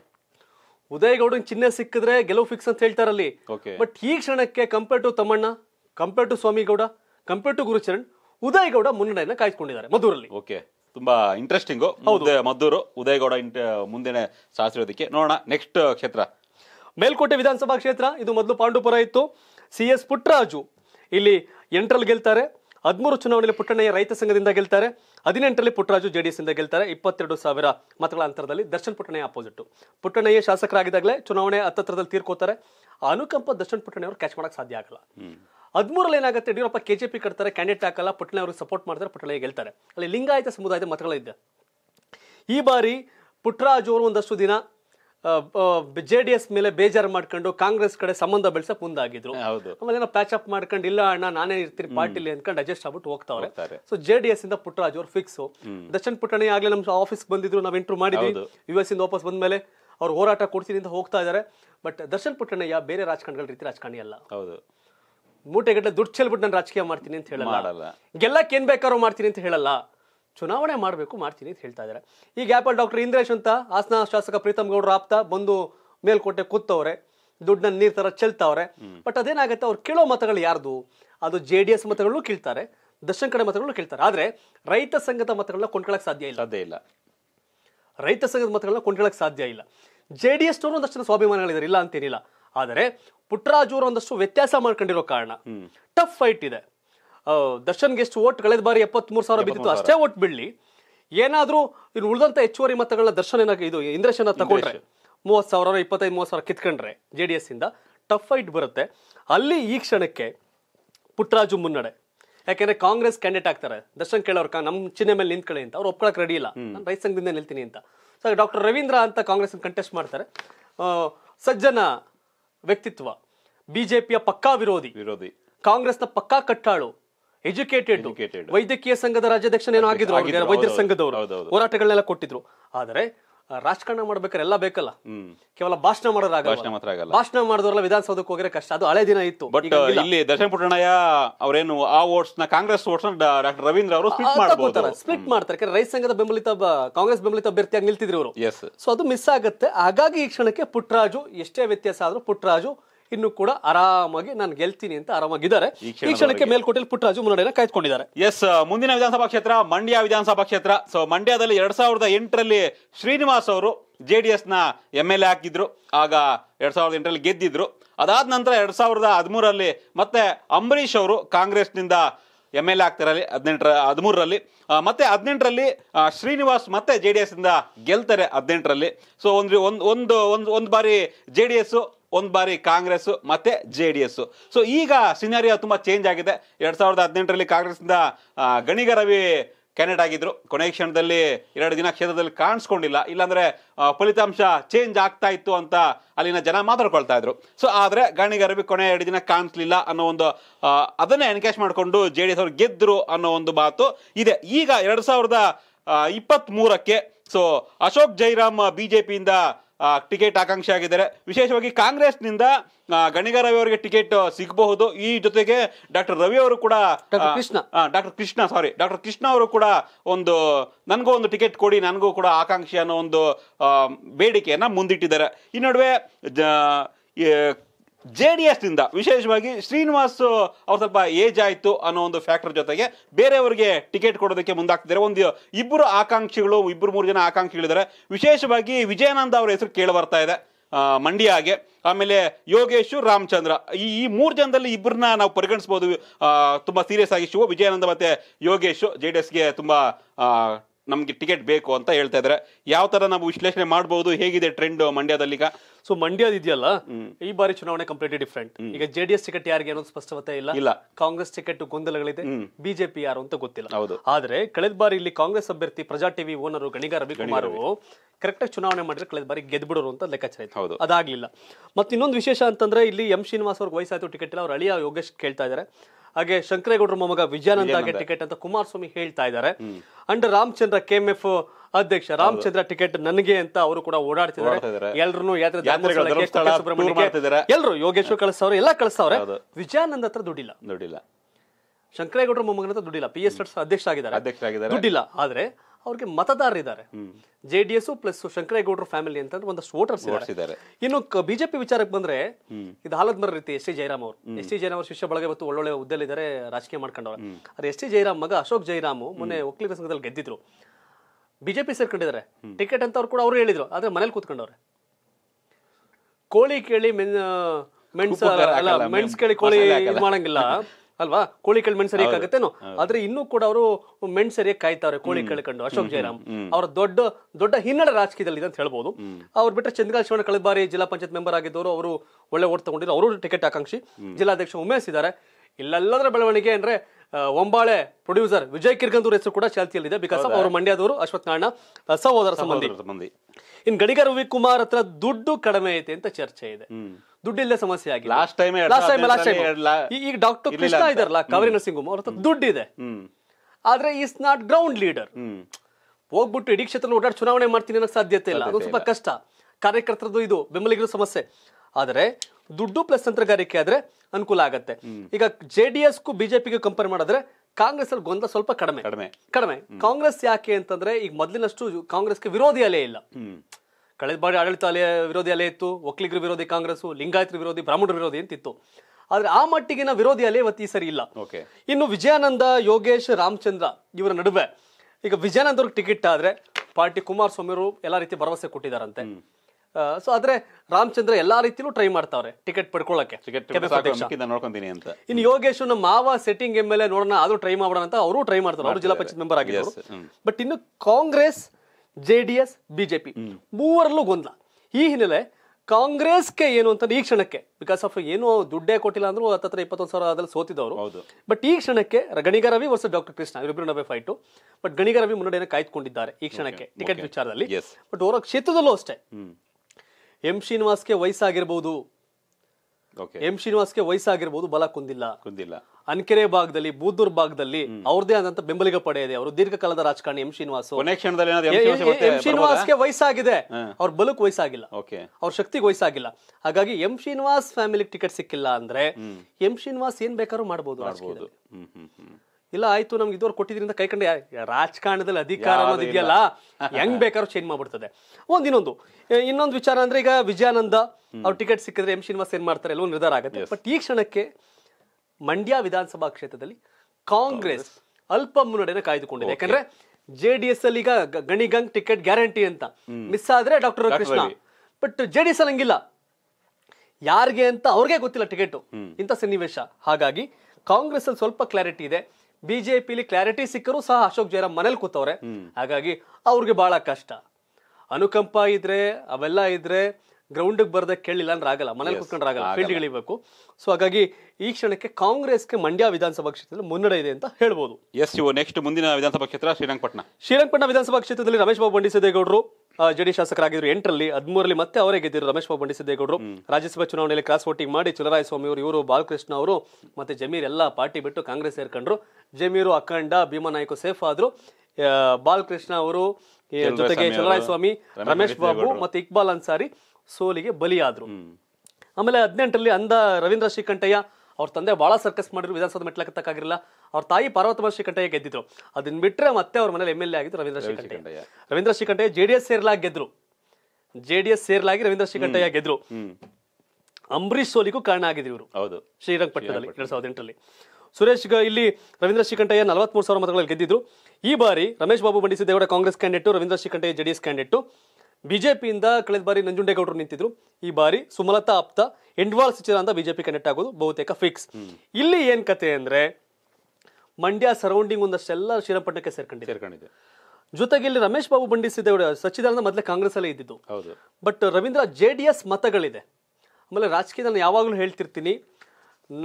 S1: ಉದಯಗೌಡನ್ ಚಿಹ್ನೆ ಸಿಕ್ಕಿದ್ರೆ ಗೆಲುವು ಫಿಕ್ಸ್ ಅಂತ ಹೇಳ್ತಾರಲ್ಲಿ ಬಟ್ ಈ ಕ್ಷಣಕ್ಕೆ compare to Thammanna compare to Swamygowda compare to Gurucharan Udayagowda ಮುನ್ನಡೆಯನ್ನ ಕಾಯ್ದುಕೊಂಡಿದ್ದಾರೆ ಮದ್ದೂರಲ್ಲಿ
S2: ಓಕೆ ತುಂಬಾ ಇಂಟ್ರೆಸ್ಟಿಂಗು ಮದ್ದೂರು ಉದಯಗೌಡ ಮುಂದಿನ ಸಾಸಿರೋದಕ್ಕೆ ನೋಡೋಣ ನೆಕ್ಸ್ಟ್ ಕ್ಷೇತ್ರ ಮೇಲ್ಕೋಟೆ ವಿಧಾನಸಭಾ ಕ್ಷೇತ್ರ ಇದು ಮೊದಲು ಪಾಂಡುಪುರ ಇತ್ತು ಸಿ ಎಸ್
S1: ಪುಟ್ಟರಾಜು ಇಲ್ಲಿ ಎಂಟ್ರಲ್ ಗೆಲ್ತಾರೆ ಹದಿಮೂರು ಚುನಾವಣೆಯಲ್ಲಿ ಪುಟ್ಟಣ್ಣಯ್ಯ ರೈತ ಸಂಘದಿಂದ ಗೆಲ್ತಾರೆ ಹದಿನೆಂಟರಲ್ಲಿ ಪುಟ್ಟರಾಜು ಜೆಡಿಎಸ್ ಇಂದ ಗೆಲ್ತಾರೆ ಇಪ್ಪತ್ತೆರಡು ಸಾವಿರ ಮತಗಳ ಅಂತರದಲ್ಲಿ ದರ್ಶನ್ ಪುಟ್ಟಣ್ಣಯ್ಯ ಅಪೋಸಿಟ್ ಪುಟ್ಟಣ್ಣಯ್ಯ ಶಾಸಕರಾಗಿದ್ದಾಗಲೇ ಚುನಾವಣೆ ಹತ್ತತ್ರದಲ್ಲಿ ತೀರ್ಕೋತಾರೆ ಅನುಕಂಪ ದರ್ಶನ್ ಪುಟ್ಟಣ್ಣಯ್ಯ ಕ್ಯಾಚ್ ಮಾಡಕ್ಕೆ ಸಾಧ್ಯ ಆಗಲ್ಲ ಹದಿಮೂರಲ್ಲಿ ಏನಾಗುತ್ತೆ ಯಡಿಯೂರಪ್ಪ ಕೆಜೆಪಿ ಕಟ್ತಾರೆ ಕ್ಯಾಂಡಿಡೇಟ್ ಹಾಕಲ್ಲ ಪುಟ್ಟಣ್ಣ ಅವ್ರಿಗೆ ಸಪೋರ್ಟ್ ಮಾಡ್ತಾರೆ ಪುಟ್ಟಣ್ಣಯ್ಯ ಗೆಲ್ತಾರೆ ಅಲ್ಲಿ ಲಿಂಗಾಯತ ಸಮುದಾಯದ ಮತಗಳಿದ್ದೆ ಈ ಬಾರಿ ಪುಟ್ಟರಾಜು ಅವರು ಒಂದಷ್ಟು ದಿನ ಜೆ ಎಸ್ ಮೇಲೆ ಬೇಜಾರು ಮಾಡ್ಕೊಂಡು ಕಾಂಗ್ರೆಸ್ ಕಡೆ ಸಂಬಂಧ ಬೆಳೆಸಕ್ ಮುಂದಾಗಿದ್ರು ಏನೋ ಪ್ಯಾಚ್ ಅಪ್ ಮಾಡ್ಕೊಂಡು ಇಲ್ಲ ಅಣ್ಣ ನಾನೇ ಇರ್ತೀನಿ ಪಾರ್ಟಿಲಿ ಅನ್ಕೊಂಡು ಅಡ್ಜಸ್ಟ್ ಆಗ್ಬಿಟ್ಟು ಹೋಗ್ತಾವ್ರೆ ಸೊ ಜೆ ಡಿ ಎಸ್ ಇಂದ ಪುಟ್ಟರಾಜ್ ಅವ್ರು ಫಿಕ್ಸ್ ದರ್ಶನ್ ಪುಟ್ಟಣಿ ಆಗ್ಲೇ ನಮ್ ಆಫೀಸ್ ಬಂದಿದ್ರು ನಾವ್ ಎಂಟ್ರು ಮಾಡಿದ್ವಿ ಯು ಎಸ್ ಇಂದ ವಾಪಸ್ ಬಂದ್ಮೇಲೆ ಅವ್ರು ಹೋರಾಟ ಕೊಡ್ತೀನಿ ಅಂತ ಹೋಗ್ತಾ ಇದಾರೆ ಬಟ್ ದರ್ಶನ್ ಪುಟ್ಟಣಯ್ಯ ಬೇರೆ ರಾಜಕಾರಣಿಗಳ ರೀತಿ ರಾಜಕಾರಣಿ ಅಲ್ಲ ಹೌದು ಮೂಟೆಗಟ್ಟಲೆ ದುಡ್ಡು ಚೆಲ್ಬಿಟ್ಟು ನಾನು ರಾಜಕೀಯ ಮಾಡ್ತೀನಿ ಅಂತ ಹೇಳಲ್ಲ ಗೆಲ್ಲಕ್ಕೆ ಏನ್ ಬೇಕಾದ್ರೂ ಮಾಡ್ತೀನಿ ಅಂತ ಹೇಳಲ್ಲ ಚುನಾವಣೆ ಮಾಡಬೇಕು ಮಾಡ್ತೀನಿ ಅಂತ ಹೇಳ್ತಾ ಇದ್ದಾರೆ ಈ ಗ್ಯಾಪಲ್ಲಿ ಡಾಕ್ಟರ್ ಇಂದ್ರೇಶ್ ಅಂತ ಹಾಸನ ಶಾಸಕ ಪ್ರೀತಮ್ ಗೌಡ್ರ ಆಪ್ತ ಬಂದು ಮೇಲ್ಕೋಟೆ ಕೂತವ್ರೆ ದುಡ್ಡನ್ನ ನೀರ್ ತರ ಚೆಲ್ತಾವ್ರೆ ಬಟ್ ಅದೇನಾಗುತ್ತೆ ಅವ್ರು ಕೇಳೋ ಮತಗಳು ಯಾರ್ದು ಅದು ಜೆ ಡಿ ಎಸ್ ಮತಗಳನ್ನೂ ಕೇಳ್ತಾರೆ ದರ್ಶನ್ ಕಡೆ ಮತಗಳು ಕೇಳ್ತಾರೆ ಆದ್ರೆ ರೈತ ಸಂಘದ ಮತಗಳನ್ನ ಕೊಂಡ್ಕೊಳ್ಳಕ್ ಸಾಧ್ಯ ಇಲ್ಲ ಅದೇ ಇಲ್ಲ ರೈತ ಸಂಘದ ಮತಗಳನ್ನ ಕೊಂಡ್ಕೊಳಕ್ ಸಾಧ್ಯ ಇಲ್ಲ ಜೆ ಡಿ ಎಸ್ ಒಂದಷ್ಟು ಸ್ವಾಭಿಮಾನಗಳಿದ್ದಾರೆ ಇಲ್ಲ ಅಂತೇನಿಲ್ಲ ಆದರೆ ಪುಟ್ಟರಾಜು ಒಂದಷ್ಟು ವ್ಯತ್ಯಾಸ ಮಾಡ್ಕೊಂಡಿರೋ ಕಾರಣ ಟಫ್ ಫೈಟ್ ಇದೆ ದರ್ಶನ್ಗೆ ಎಷ್ಟು ಓಟ್ ಕಳೆದ ಬಾರಿ ಎಪ್ಪತ್ಮೂರು ಸಾವಿರ ಬಿದ್ದಿತ್ತು ಅಷ್ಟೇ ಓಟ್ ಬಿಡ್ಲಿ ಏನಾದರೂ ಇನ್ನು ಉಳಿದಂತ ಹೆಚ್ಚುವರಿ ಮತಗಳ ದರ್ಶನ ಏನಾಗ ಇದು ಇಂದ್ರಶನ ತಗೊಂಡ್ರೆ ಮೂವತ್ತು ಸಾವಿರ ಇಪ್ಪತ್ತೈದು ಮೂವತ್ತು ಸಾವಿರ ಕಿತ್ಕೊಂಡ್ರೆ ಜೆ ಡಿ ಟಫ್ ಫೈಟ್ ಬರುತ್ತೆ ಅಲ್ಲಿ ಈ ಕ್ಷಣಕ್ಕೆ ಪುಟ್ಟರಾಜು ಮುನ್ನಡೆ ಯಾಕೆಂದ್ರೆ ಕಾಂಗ್ರೆಸ್ ಕ್ಯಾಂಡಿಡೇಟ್ ಆಗ್ತಾರೆ ದರ್ಶನ್ ಕೇಳೋರ್ ನಮ್ಮ ಚಿಹ್ನೆ ಮೇಲೆ ನಿಂತ್ಕೊಳ್ಳಿ ಅಂತ ಅವ್ರು ಒಪ್ಕೊಳಕ್ ರೆಡಿ ಇಲ್ಲ ನಾನು ರೈತ ಸಂಘದಿಂದ ನಿಲ್ತೀನಿ ಅಂತ ಸೊ ಡಾಕ್ಟರ್ ರವೀಂದ್ರ ಅಂತ ಕಾಂಗ್ರೆಸ್ ಕಂಟೆಸ್ಟ್ ಮಾಡ್ತಾರೆ ಸಜ್ಜನ ವ್ಯಕ್ತಿತ್ವ ಬಿಜೆಪಿಯ ಪಕ್ಕಾ ವಿರೋಧಿ ವಿರೋಧಿ ಕಾಂಗ್ರೆಸ್ನ ಪಕ್ಕಾ ಕಟ್ಟಾಳು ಎಜುಕೇಟೆಡ್ ವೈದ್ಯಕೀಯ ಸಂಘದ ರಾಜ್ಯಾಧ್ಯಕ್ಷನೇನೋ ಆಗಿದ್ರು ವೈದ್ಯರ ಸಂಘದವರು ಹೋರಾಟಗಳನ್ನೆಲ್ಲ ಕೊಟ್ಟಿದ್ರು ಆದರೆ ರಾಜಕಾರಣ ಮಾಡ್ಬೇಕಾದ್ರೆ ಎಲ್ಲ ಬೇಕಲ್ಲ ಕೇವಲ ಭಾಷಣ ಮಾಡೋದ್ರ ಭಾಷಣ ಮಾಡಿದವರೆಲ್ಲ ವಿಧಾನಸೌಧಕ್ಕೆ ಹೋಗಿರ ಕಷ್ಟ ಅದು ಹಳೆ ದಿನ ಇತ್ತು ಬಟ್ ಇಲ್ಲಿ
S2: ದರ್ಶನ್ ಪುಟ್ಟಣ್ಣಯ್ಯ ಅವರೇನು ಆ ವೋಟ್ಸ್ ನ ಕಾಂಗ್ರೆಸ್ ವೋಟ್ಸ್ ಡಾಕ್ಟರ್ ರವೀಂದ್ರ ಅವರು ಸ್ಪ್ಲಿಟ್ ಮಾಡ್ತಾರೆ ಸ್ಪ್ಲಿಟ್ ಮಾಡ್ತಾರೆ ರೈತ ಸಂಘದ ಬೆಂಬಲಿತ ಕಾಂಗ್ರೆಸ್ ಬೆಂಬಲಿತ ಅಭ್ಯರ್ಥಿಯಾಗಿ ನಿಲ್ತಿದ್ರು ಅವರು
S1: ಸೊ ಅದು ಮಿಸ್ ಆಗುತ್ತೆ ಹಾಗಾಗಿ ಈ ಕ್ಷಣಕ್ಕೆ ಪುಟ್ಟರಾಜು ಎಷ್ಟೇ ವ್ಯತ್ಯಾಸ ಆದ್ರೂ ಪುಟ್ಟರಾಜು ಇನ್ನು ಕೂಡ ಆರಾಮಾಗಿ ನಾನು ಗೆಲ್ತೀನಿ ಅಂತ
S2: ಆರಾಮಾಗಿದ್ದಾರೆ ಈ ಕ್ಷಣಕ್ಕೆ ಮೇಲ್ಕೋಟೆಯಲ್ಲಿ ಪುಟ್ಟರಾಜು ಮುನ್ನಡೆಯನ್ನ ಕಾಯ್ದುಕೊಂಡಿದ್ದಾರೆ ಎಸ್ ಮುಂದಿನ ವಿಧಾನಸಭಾ ಕ್ಷೇತ್ರ ಮಂಡ್ಯ ವಿಧಾನಸಭಾ ಕ್ಷೇತ್ರ ಸೊ ಮಂಡ್ಯದಲ್ಲಿ ಎರಡ್ ಸಾವಿರದ ಎಂಟರಲ್ಲಿ ಶ್ರೀನಿವಾಸ್ ಅವರು ಜೆ ಡಿ ಎಸ್ನ ಎಮ್ ಎಲ್ ಎ ಹಾಕಿದ್ರು ಆಗ ಎರಡ್ ಸಾವಿರದ ಎಂಟರಲ್ಲಿ ಗೆದ್ದಿದ್ರು ಅದಾದ ನಂತರ ಎರಡ್ ಸಾವಿರದ ಹದಿಮೂರಲ್ಲಿ ಮತ್ತೆ ಅಂಬರೀಷ್ ಅವರು ಕಾಂಗ್ರೆಸ್ನಿಂದ ಎಂ ಎಲ್ ಎ ಆಗ್ತಾರೆ ಹದಿನೆಂಟರ ಹದಿಮೂರರಲ್ಲಿ ಮತ್ತೆ ಹದಿನೆಂಟರಲ್ಲಿ ಶ್ರೀನಿವಾಸ್ ಮತ್ತೆ ಜೆ ಡಿ ಎಸ್ ಇಂದ ಗೆಲ್ತಾರೆ ಹದಿನೆಂಟರಲ್ಲಿ ಸೊ ಒಂದು ಒಂದು ಒಂದು ಒಂದು ಬಾರಿ ಜೆ ಡಿ ಎಸ್ ಒಂದು ಬಾರಿ ಕಾಂಗ್ರೆಸ್ ಮತ್ತೆ ಜೆ ಡಿ ಎಸ್ ಸೊ ಈಗ ಸಿನಾರಿಯೋ ತುಂಬ ಚೇಂಜ್ ಆಗಿದೆ ಎರಡು ಸಾವಿರದ ಹದಿನೆಂಟರಲ್ಲಿ ಕಾಂಗ್ರೆಸ್ನಿಂದ ಗಣಿಗ ರವಿ ಕ್ಯಾಂಡಿಡೇಟ್ ಆಗಿದ್ರು ಕೊನೆ ಕ್ಷಣದಲ್ಲಿ ಎರಡು ದಿನ ಕ್ಷೇತ್ರದಲ್ಲಿ ಕಾಣಿಸ್ಕೊಂಡಿಲ್ಲ ಇಲ್ಲಾಂದ್ರೆ ಫಲಿತಾಂಶ ಚೇಂಜ್ ಆಗ್ತಾ ಇತ್ತು ಅಂತ ಅಲ್ಲಿನ ಜನ ಮಾತಾಡ್ಕೊಳ್ತಾ ಇದ್ರು ಸೊ ಆದರೆ ಗಣಿಗರವಿ ಕೊನೆ ಎರಡು ದಿನ ಕಾಣಿಸ್ಲಿಲ್ಲ ಅನ್ನೋ ಒಂದು ಅದನ್ನೇ ಎನ್ಕೇಶ್ ಮಾಡಿಕೊಂಡು ಜೆ ಡಿ ಎಸ್ ಅವ್ರು ಗೆದ್ದರು ಅನ್ನೋ ಒಂದು ಮಾತು ಇದೆ ಈಗ ಎರಡು ಸಾವಿರದ ಇಪ್ಪತ್ತ್ ಮೂರಕ್ಕೆ so Ashok Jairam B J ಪಿಯಿಂದ ಟಿಕೆಟ್ ಆಕಾಂಕ್ಷಿ ಆಗಿದ್ದಾರೆ ವಿಶೇಷವಾಗಿ ಕಾಂಗ್ರೆಸ್ನಿಂದ ಗಣಿಗ ರವಿ ಅವರಿಗೆ ಟಿಕೆಟ್ ಸಿಗಬಹುದು ಈ ಜೊತೆಗೆ ಡಾಕ್ಟರ್ ರವಿ ಅವರು ಕೂಡ Krishna doctor Krishna sorry doctor Krishna ಅವರು ಕೂಡ ಒಂದು ನನಗೂ ಒಂದು ಟಿಕೆಟ್ ಕೊಡಿ ನನಗೂ ಕೂಡ ಆಕಾಂಕ್ಷಿ ಅನ್ನೋ ಒಂದು ಬೇಡಿಕೆಯನ್ನು ಮುಂದಿಟ್ಟಿದ್ದಾರೆ ಈ ನಡುವೆ ಜೆ ಡಿ ನಿಂದ ವಿಶೇಷವಾಗಿ ಶ್ರೀನಿವಾಸ್ ಅವ್ರು ಸ್ವಲ್ಪ ಏಜ್ ಆಯಿತು ಅನ್ನೋ ಒಂದು ಫ್ಯಾಕ್ಟರ್ ಜೊತೆಗೆ ಬೇರೆಯವರಿಗೆ ಟಿಕೆಟ್ ಕೊಡೋದಕ್ಕೆ ಮುಂದಾಗ್ತಿದ್ದಾರೆ ಒಂದು ಇಬ್ಬರು ಆಕಾಂಕ್ಷಿಗಳು ಇಬ್ಬರು ಮೂರು ಜನ ಆಕಾಂಕ್ಷಿಗಳಿದ್ದಾರೆ ವಿಶೇಷವಾಗಿ ವಿಜಯಾನಂದ ಅವರ ಹೆಸರು ಕೇಳಿ ಬರ್ತಾ ಇದೆ ಮಂಡ್ಯಾಗೆ ಆಮೇಲೆ ಯೋಗೇಶು ರಾಮಚಂದ್ರ ಈ ಈ ಮೂರು ಜನದಲ್ಲಿ ಇಬ್ಬರನ್ನ ನಾವು ಪರಿಗಣಿಸ್ಬೋದು ತುಂಬ ಸೀರಿಯಸ್ ಆಗಿ ಶಿವ ವಿಜಯಾನಂದ ಮತ್ತೆ ಯೋಗೇಶು ಜೆ ಡಿ ಎಸ್ಗೆ ತುಂಬ ನಮಗೆ ಟಿಕೆಟ್ ಬೇಕು ಅಂತ ಹೇಳ್ತಾ ಇದ್ದಾರೆ ಯಾವ ತರ ನಾವು ವಿಶ್ಲೇಷಣೆ ಮಾಡ್ಬೋದು ಹೇಗಿದೆ ಟ್ರೆಂಡ್ ಮಂಡ್ಯದಲ್ಲಿ ಈಗ ಸೊ ಮಂಡ್ಯದ ಇದೆಯಲ್ಲ ಈ ಬಾರಿ ಚುನಾವಣೆ ಕಂಪ್ಲೀಟ್ಲಿ ಡಿಫ್ರೆಂಟ್ ಈಗ ಜೆಡಿಎಸ್ ಟಿಕೆಟ್ ಯಾರಿಗೆ ಅನ್ನೋದು
S1: ಸ್ಪಷ್ಟವತೆ ಇಲ್ಲ ಇಲ್ಲ ಕಾಂಗ್ರೆಸ್ ಟಿಕೆಟ್ ಗೊಂದಲಗಳಿದೆ ಬಿಜೆಪಿ ಯಾರು ಅಂತ ಗೊತ್ತಿಲ್ಲ ಹೌದು ಆದ್ರೆ ಕಳೆದ ಬಾರಿ ಇಲ್ಲಿ ಕಾಂಗ್ರೆಸ್ ಅಭ್ಯರ್ಥಿ ಪ್ರಜಾ ಟಿವಿ ಓನರ್ ಗಣಿಗ ರವಿಕುಮಾರ್ ಕರೆಕ್ಟಾಗಿ ಚುನಾವಣೆ ಮಾಡಿದ್ರೆ ಕಳೆದ ಬಾರಿ ಗೆದ್ಬಿಡೋರು ಅಂತ ಲೆಕ್ಕಾಚಾರ ಇತ್ತು ಹೌದು ಅದಾಗ್ಲಿಲ್ಲ ಮತ್ತೆ ಇನ್ನೊಂದು ವಿಶೇಷ ಅಂತಂದ್ರೆ ಇಲ್ಲಿ ಎಂ ಶ್ರೀನಿವಾಸ್ ಅವ್ರಿಗೆ ವಯಸ್ಸಾಯ್ತು ಟಿಕೆಟ್ ಇಲ್ಲ ಅವ್ರ ಅಳಿಯ ಯೋಗೇಶ್ ಕೇಳ್ತಾ ಇದಾರೆ ಹಾಗೆ ಶಂಕರೇಗೌಡರ ಮೊಮ್ಮಗ ವಿಜಯಾನಂದಗೆ ಟಿಕೆಟ್ ಅಂತ ಕುಮಾರಸ್ವಾಮಿ ಹೇಳ್ತಾ ಇದ್ದಾರೆ ಅಂಡ್ ರಾಮಚಂದ್ರ ಕೆಎಂಎಫ್ ಅಧ್ಯಕ್ಷ ರಾಮಚಂದ್ರ ಟಿಕೆಟ್ ನನಗೆ ಅಂತ ಅವರು ಕೂಡ ಓಡಾಡ್ತಿದ್ದಾರೆ ಎಲ್ರು ಯಾತ್ರೆ ಎಲ್ರು ಯೋಗೇಶ್ವರ್ ಕಳಿಸ್ತಾವ್ರೆ ಎಲ್ಲ ಕಳಿಸ್ತಾವ್ರೆ ವಿಜಯಾನಂದ ಹತ್ರ ದುಡ್ಡಿಲ್ಲ ದುಡ್ಡಿಲ್ಲ ಶಂಕರೇಗೌಡರ ಮೊಮ್ಮಗನ ಹತ್ರ ದುಡ್ಡಿಲ್ಲ ಪಿ ಎಸ್ ಅಧ್ಯಕ್ಷ ಆಗಿದ್ದಾರೆ ದುಡ್ಡಿಲ್ಲ ಆದ್ರೆ ಅವ್ರಿಗೆ ಮತದಾರರಿದ್ದಾರೆ ಜೆ ಡಿ ಎಸ್ ಪ್ಲಸ್ ಶಂಕರೇಗೌಡರ ಫ್ಯಾಮಿಲಿ ಅಂತಂದ್ರೆ ಒಂದಷ್ಟು ವೋಟರ್ಸ್ ಇದ್ದಾರೆ ಇನ್ನು ಬಿಜೆಪಿ ವಿಚಾರಕ್ಕೆ ಬಂದ್ರೆ ಇದು ಮರ ರೀತಿ ಎಸ್ ಟಿ ಜಯರಾಮ್ ಅವರು ಎಸ್ ಟಿ ಜಯರಾಮ್ ಶಿಷ್ಯ ಬಳಗ ಮತ್ತು ಒಳ್ಳೊಳ್ಳೆ ಹುದ್ದೆಲ್ಲಿದ್ದಾರೆ ರಾಜಕೀಯ ಮಾಡ್ಕೊಂಡವ್ರು ಆದ್ರೆ ಎಸ್ ಟಿ ಜಯರಾಮ್ ಮಗ ಅಶೋಕ್ ಜಯರಾಮ್ ಮೊನ್ನೆ ಒಕ್ಕಲಿಗ ಸಂಘದಲ್ಲಿ ಗೆದ್ದಿದ್ರು ಬಿಜೆಪಿ ಸೇರ್ಕೊಂಡಿದ್ದಾರೆ ಟಿಕೆಟ್ ಅಂತ ಅವ್ರು ಕೂಡ ಅವರು ಹೇಳಿದ್ರು ಆದ್ರೆ ಮನೇಲಿ ಕೂತ್ಕೊಂಡವ್ರೆ ಕೋಳಿ ಕೇಳಿ ಮೆನ್ ಮೆಣ್ಸ ಕೇಳಿ ಕೋಳಿ ಮಾಡಂಗಿಲ್ಲ ಅಲ್ವಾ ಕೋಳಿ ಕಳ್ ಮೆಣ್ ಸರಿಯಾಗುತ್ತೇನೋ ಆದ್ರೆ ಇನ್ನೂ ಕೂಡ ಅವರು ಮೆಣ್ ಸರಿಯಾಗಿ ಕಾಯ್ತಾವ್ರೆ ಕೋಳಿ ಕಳ್ ಕಂಡು ಅಶೋಕ್ ಜಯರಾಮ್ ಅವರ ದೊಡ್ಡ ದೊಡ್ಡ ಹಿನ್ನಡೆ ರಾಜಕೀಯದಲ್ಲಿ ಇದೆ ಅಂತ ಹೇಳ್ಬಹುದು ಅವ್ರ ಬಿಟ್ಟರೆ ಚಂದ್ರಕಾಂತ್ ಶಿವಣ್ಣ ಕಳೆದ ಬಾರಿ ಜಿಲ್ಲಾ ಪಂಚಾಯತ್ ಮೆಂಬರ್ ಆಗಿದ್ದವರು ಅವರು ಒಳ್ಳೆ ಓಟ್ ತಗೊಂಡಿದ್ರು ಅವರು ಟಿಕೆಟ್ ಆಕಾಂಕ್ಷಿ ಜಿಲ್ಲಾಧ್ಯಕ್ಷ ಉಮೇಶ್ ಇದ್ದಾರೆ ಇಲ್ಲೆಲ್ಲದರ ಬೆಳವಣಿಗೆ ಅಂದ್ರೆ ಒಂಬಾಳೆ ಪ್ರೊಡ್ಯೂಸರ್ ವಿಜಯ್ ಕಿರ್ಗಂದೂರ್ ಹೆಸರು ಕೂಡ ಚಾಲ್ತಿಯಲ್ಲಿದೆ ಬಿಕಾಸ್ ಅವರು ಮಂಡ್ಯದವರು ಅಶ್ವಥ್ ನಾರಾಯಣ ಸಹೋದರ ಸಂಬಂಧಿ ಇನ್ ಗಡಿಗರ ರವಿಕುಮಾರ್ ಹತ್ರ ದುಡ್ಡು ಕಡಿಮೆ ಐತೆ ಅಂತ ಚರ್ಚೆ ಇದೆ ದುಡ್ಡಿಲ್ಲದೆ ಸಮಸ್ಯೆ ಆಗಿದೆ ಲಾಸ್ಟ್ ಟೈಮ್ ಲಾಸ್ಟ್ ಟೈಮ್ ಈಗ ಡಾಕ್ಟರ್ ಕೃಷ್ಣ ಇದಾರಲ್ಲ ಕಾವೇರಿ ನರಸಿಂಹಮ್ ಅವ್ರ ಹತ್ರ ದುಡ್ಡಿದೆ ಆದ್ರೆ ಈಸ್ ನಾಟ್ ಗ್ರೌಂಡ್ ಲೀಡರ್ ಹೋಗ್ಬಿಟ್ಟು ಇಡೀ ಕ್ಷೇತ್ರ ಓಡಾಡಿ ಚುನಾವಣೆ ಮಾಡ್ತೀನಿ ಅನ್ನೋ ಸಾಧ್ಯತೆ ಇಲ್ಲ ಅದು ಸ್ವಲ್ಪ ಕಷ್ಟ ಕಾರ್ಯಕರ್ತರದ್ದು ಇದು ಬೆಂಬಲಿಗರ ಸಮಸ್ಯೆ ಆದರೆ ದುಡ್ಡು ಪ್ಲಸ್ ತಂತ್ರಗಾರಿಕೆ ಆದ್ರೆ ಅನುಕೂಲ ಆಗುತ್ತೆ ಈಗ ಜೆ ಡಿ ಎಸ್ಗೂ ಬಿಜೆಪಿಗೂ ಕಂಪೇರ್ ಮಾಡಿದ್ರೆ ಕಾಂಗ್ರೆಸ್ ಅಲ್ಲಿ ಗೊಂದಲ ಸ್ವಲ್ಪ ಕಡಿಮೆ ಕಡಿಮೆ ಕಡಿಮೆ ಕಾಂಗ್ರೆಸ್ ಯಾಕೆ ಅಂತಂದ್ರೆ ಈಗ ಮೊದಲಿನಷ್ಟು ಕಾಂಗ್ರೆಸ್ಗೆ ವಿರೋಧಿ ಅಲೆ ಇಲ್ಲ ಕಳೆದ ಬಾರಿ ಆಡಳಿತ ಅಲೆ ವಿರೋಧಿ ಅಲೆ ಇತ್ತು ಒಕ್ಕಲಿಗರ ವಿರೋಧಿ ಕಾಂಗ್ರೆಸ್ ಲಿಂಗಾಯತರ ವಿರೋಧಿ ಬ್ರಾಹ್ಮಣರ ವಿರೋಧಿ ಅಂತ ಇತ್ತು ಆದ್ರೆ ಆ ಮಟ್ಟಿಗಿನ ವಿರೋಧಿ ಅಲೆ ಇವತ್ತು ಈ ಸರಿ ಇಲ್ಲ ಇನ್ನು ವಿಜಯಾನಂದ ಯೋಗೇಶ್ ರಾಮಚಂದ್ರ ಇವರ ನಡುವೆ ಈಗ ವಿಜಯಾನಂದ ಅವ್ರಿಗೆ ಟಿಕೆಟ್ ಆದ್ರೆ ಪಾರ್ಟಿ ಕುಮಾರಸ್ವಾಮಿ ಅವರು ಎಲ್ಲಾ ರೀತಿ ಭರವಸೆ ಕೊಟ್ಟಿದಾರಂತೆ ಸೊ ಆದ್ರೆ ರಾಮಚಂದ್ರ ಎಲ್ಲಾ ರೀತಿಲೂ ಟ್ರೈ ಮಾಡ್ತಾವ್ರೆ ಟಿಕೆಟ್ ಪಡ್ಕೊಳ್ಳಕ್ಕೆ ಅಂತ ಇನ್ನು ಯೋಗೇಶ್ ಮಾವ ಸೆಟ್ಟಿಂಗ್ ಎಂ ಎಲ್ ಎ ನೋಡೋಣ ಅದು ಟ್ರೈ ಮಾಡೋಣ ಅಂತ ಅವರು ಟ್ರೈ ಮಾಡ್ತಾರೆ ಅವರು ಜಿಲ್ಲಾ ಪಂಚಾಯತ್ ಮೆಂಬರ್ ಆಗಿದ್ದಾರೆ ಬಟ್ ಇನ್ನು Congress J D S BJP ಮೂವರಲ್ಲೂ ಗೊಂದಲ ಈ ಹಿನ್ನೆಲೆ ಕಾಂಗ್ರೆಸ್ಗೆ ಏನು ಅಂತ ಈ ಕ್ಷಣಕ್ಕೆ ಬಿಕಾಸ್ ಆಫ್ ಏನು ದುಡ್ಡೇ ಕೊಟ್ಟಿಲ್ಲ ಅಂದ್ರೂ ಹತ್ತತ್ರ ಇಪ್ಪತ್ತೊಂದು ಸಾವಿರ ಅದ್ರಲ್ಲಿ ಸೋತಿದ್ದವರು ಬಟ್ ಈ ಕ್ಷಣಕ್ಕೆ ಗಣಿಗ ರವಿ ವರ್ಸಸ್ ಡಾಕ್ಟರ್ ಕೃಷ್ಣ ಇವರಿಬ್ಬರು ನಡುವೆ ಫೈಟು ಬಟ್ ಗಣಿಗ ರವಿ ಮುನ್ನಡೆಯನ್ನು ಕಾಯ್ದುಕೊಂಡಿದ್ದಾರೆ ಈ ಕ್ಷಣಕ್ಕೆ ಟಿಕೆಟ್ ವಿಚಾರದಲ್ಲಿ ಬಟ್ ಅವರ ಕ್ಷೇತ್ರದಲ್ಲೂ ಅಷ್ಟೇ ಎಂ ಶ್ರೀನಿವಾಸ್ಗೆ ವಯಸ್ಸಾಗಿರ್ಬೋದು ಎಂ ಶ್ರೀನಿವಾಸ್ಗೆ ವಯಸ್ಸಾಗಿರ್ಬೋದು ಬಲ ಕುಂದಿಲ್ಲ ಕುಂದಿಲ್ಲ ಅನ್ಕೆರೆ ಭಾಗದಲ್ಲಿ ಬೂದೂರ್ ಭಾಗದಲ್ಲಿ ಅವ್ರದೇ ಆದಂತ ಬೆಂಬಲಿಗ ಪಡೆ ಇದೆ ಅವರು ದೀರ್ಘಕಾಲದ ರಾಜಕಾರಣಿ ಎಂ ಶ್ರೀನಿವಾಸ್ ಎಂ ಶ್ರೀನಿವಾಸ್ಗೆ ವಯಸ್ಸಾಗಿದೆ ಅವ್ರ ಬಲಕ್ ವಯಸ್ಸಾಗಿಲ್ಲ ಅವ್ರ ಶಕ್ತಿಗೆ ವಯಸ್ಸಾಗಿಲ್ಲ ಹಾಗಾಗಿ ಎಂ ಶ್ರೀನಿವಾಸ್ ಫ್ಯಾಮಿಲಿ ಟಿಕೆಟ್ ಸಿಕ್ಕಿಲ್ಲ ಅಂದ್ರೆ ಎಂ ಶ್ರೀನಿವಾಸ್ ಏನ್ ಬೇಕಾದ್ರೂ ಮಾಡಬಹುದು ಇಲ್ಲ ಆಯ್ತು ನಮ್ಗೆ ಇದುವರೆಗೆ ಕೊಟ್ಟಿದ್ರಿಂದ ಕೈಕಂಡ ರಾಜಕಾರಣದಲ್ಲಿ ಅಧಿಕಾರ ಅನ್ನೋದಿದೆಯಲ್ಲ ಹೆಂಗ್ ಬೇಕಾದ್ರೂ ಚೇಂಜ್ ಮಾಡ್ಬಿಡ್ತದೆ ಒಂದ್ ಇನ್ನೊಂದು ಇನ್ನೊಂದು ವಿಚಾರ ಅಂದ್ರೆ ಈಗ ವಿಜಯಾನಂದ ಅವ್ರು ಟಿಕೆಟ್ ಸಿಕ್ಕಿದ್ರೆ ಎಂ ಶ್ರೀನಿವಾಸ್ ಏನ್ ಮಾಡ್ತಾರೆ ಎಲ್ಲವೂ ನಿರ್ಧಾರ ಆಗುತ್ತೆ ಬಟ್ ಈ ಕ್ಷಣಕ್ಕೆ ಮಂಡ್ಯ ವಿಧಾನಸಭಾ ಕ್ಷೇತ್ರದಲ್ಲಿ ಕಾಂಗ್ರೆಸ್ ಅಲ್ಪ ಮುನ್ನಡೆನ ಕಾಯ್ದುಕೊಂಡಿದೆ ಯಾಕಂದ್ರೆ ಜೆ ಡಿ ಎಸ್ ಅಲ್ಲಿ ಈಗ ಗಣಿಗಂಗ್ ಟಿಕೆಟ್ ಗ್ಯಾರಂಟಿ ಅಂತ ಮಿಸ್ ಆದ್ರೆ doctor Krishna but J D S ಅಲ್ಲಿ ಹಂಗಿಲ್ಲ ಯಾರಿಗೆ ಅಂತ ಅವ್ರಿಗೆ ಗೊತ್ತಿಲ್ಲ ಟಿಕೆಟ್ ಇಂಥ ಸನ್ನಿವೇಶ ಹಾಗಾಗಿ ಕಾಂಗ್ರೆಸ್ ಅಲ್ಲಿ ಸ್ವಲ್ಪ ಕ್ಲಾರಿಟಿ ಇದೆ ಬಿಜೆಪಿಲಿ ಕ್ಲಾರಿಟಿ ಸಿಕ್ಕರೂ ಸಹ ಅಶೋಕ್ ಜಯರಾಮ್ ಮನೇಲಿ ಕೂತವ್ರೆ ಹಾಗಾಗಿ ಅವ್ರಿಗೆ ಬಹಳ ಕಷ್ಟ ಅನುಕಂಪ ಇದ್ರೆ ಅವೆಲ್ಲ ಇದ್ರೆ ಗ್ರೌಂಡ್ಗೆ ಬರ್ದಕ್ಕೆ ಕೇಳಿಲ್ಲ ಅಂದ್ರೆ ಆಗಲ್ಲ ಮನೇಲಿ ಕೂತ್ಕೊಂಡ್ರೆ ಆಗಲ್ಲ ಫೀಲ್ಡ್ ಇಳಿಬೇಕು ಸೊ ಹಾಗಾಗಿ ಈ ಕ್ಷಣಕ್ಕೆ ಕಾಂಗ್ರೆಸ್ಗೆ ಮಂಡ್ಯ ವಿಧಾನಸಭಾ ಕ್ಷೇತ್ರದಲ್ಲಿ ಮುನ್ನಡೆ ಇದೆ ಅಂತ ಹೇಳ್ಬೋದು
S2: ಎಸ್ ನೆಕ್ಸ್ಟ್ ಮುಂದಿನ ವಿಧಾನಸಭಾ ಕ್ಷೇತ್ರ ಶ್ರೀರಂಗಪಟ್ಟಣ
S1: ಶ್ರೀರಂಗಪಟ್ಟಣ ವಿಧಾನಸಭಾ ಕ್ಷೇತ್ರದಲ್ಲಿ ರಮೇಶ್ ಬಾಬು ಬಂಡಿ ಜೆಡಿ ಶಾಸಕರಾಗಿದ್ರು ಎಂಟರಲ್ಲಿ ಹದಿಮೂರಲ್ಲಿ ಮತ್ತೆ ಅವರೇ ಗೆದ್ದಿದ್ರು ರಮೇಶ್ ಬಾಬು ಬಂಡಿಸಿದ್ದೇಗೌಡರು ರಾಜ್ಯಸಭಾ ಚುನಾವಣೆಯಲ್ಲಿ ಕ್ರಾಸ್ ವೋಟಿಂಗ್ ಮಾಡಿ ಸ್ವಾಮಿ ಅವರು ಇವರು ಬಾಲಕೃಷ್ಣ ಅವರು ಮತ್ತೆ ಜಮೀರ್ ಎಲ್ಲ ಪಾರ್ಟಿ ಬಿಟ್ಟು ಕಾಂಗ್ರೆಸ್ ಸೇರ್ಕೊಂಡ್ರು ಜಮೀರು ಅಖಂಡ ನಾಯ್ಕ ಸೇಫ್ ಆದ್ರು ಬಾಲಕೃಷ್ಣ ಅವರು ಜೊತೆಗೆ ಸ್ವಾಮಿ ರಮೇಶ್ ಬಾಬು ಮತ್ತೆ ಇಕ್ಬಾಲ್ ಅನ್ಸಾರಿ ಸೋಲಿಗೆ ಬಲಿಯಾದ್ರು ಆಮೇಲೆ ಹದಿನೆಂಟರಲ್ಲಿ ಅಂದ ರವೀಂದ್ರ ಶ್ರೀಕಂಠಯ್ಯ ಅವ್ರ ತಂದೆ ಬಹಳ ಸರ್ಕಸ್ ಮಾಡಿದ್ರು ವಿಧಾನಸೌಧ ಮೆಟ್ಲಕತ್ತಕ್ಕಾಗಿರಲಿಲ್ಲ ಅವ್ರ ತಾಯಿ ಪಾರ್ವತಮ್ಮ ಶ್ರೀಕಂಠಯ್ಯ ಗೆದ್ದಿದ್ರು ಅದನ್ನ ಬಿಟ್ಟರೆ ಮತ್ತೆ ಅವ್ರ ಮನೇಲಿ ಎಮ್ ಎಲ್ ಎ ಆಗಿದ್ದು Ravindra Srikantaiah Ravindra Srikantaiah J D S ಸೇರ್ಲಾಗಿ ಗೆದ್ರು ಜೆ ಡಿ ಎಸ್ ಸೇರ್ಲಾಗಿ ರವೀಂದ್ರ ಶ್ರೀಕಂಠಯ್ಯ ಗೆದ್ರು ಅಂಬರೀಶ್ ಸೋಲಿಗೂ ಕಾರಣ ಆಗಿದ್ರು ಇವರು ಹೌದು ಶ್ರೀರಂಗಪಟ್ಟಣದಲ್ಲಿ ಎರಡ್ ಸಾವಿರದ ಎಂಟರಲ್ಲಿ ಸುರೇಶ್ ಇಲ್ಲಿ ರವೀಂದ್ರ ಶ್ರೀಕಂಠಯ್ಯ ನಲವತ್ಮೂರು ಸಾವಿರ ಮತಗಳಲ್ಲಿ ಗೆದ್ದಿದ್ರು ಈ ಬಾರಿ Ramesh Babu Mandisiddegowda Congress candidate Ravindra Srikantaiah JDS candidate ಬಿಜೆಪಿಯಿಂದ ಕಳೆದ ಬಾರಿ ನಂಜುಂಡೇಗೌಡರು ನಿಂತಿದ್ರು ಈ ಬಾರಿ ಸುಮಲತಾ ಆಪ್ತ ಎಂಡ್ವಾಲ್ ಸಚಿವ ಅಂತ ಬಿಜೆಪಿ ಕನೆಕ್ಟ್ ಆಗೋದು ಬಹುತೇಕ ಫಿಕ್ಸ್ ಇಲ್ಲಿ ಏನ್ ಕತೆ ಅಂದ್ರೆ ಮಂಡ್ಯ ಸರೌಂಡಿಂಗ್ ಒಂದಷ್ಟೆಲ್ಲ ಶ್ರೀರಂಪಟ್ಟಣಕ್ಕೆ ಸೇರ್ಕೊಂಡಿದೆ ಸೇರ್ಕೊಂಡಿದೆ ಜೊತೆಗೆ ಇಲ್ಲಿ ರಮೇಶ್ ಬಾಬು ಬಂಡಿಸಿದ ಸಚಿದಾನಂದ ಮೊದಲೇ ಕಾಂಗ್ರೆಸ್ ಅಲ್ಲೇ ಇದ್ದಿದ್ದು ಹೌದು but Ravindra J D S ಮತಗಳಿದೆ ಆಮೇಲೆ ರಾಜಕೀಯ ನಾನು ಯಾವಾಗಲೂ ಹೇಳ್ತಿರ್ತೀನಿ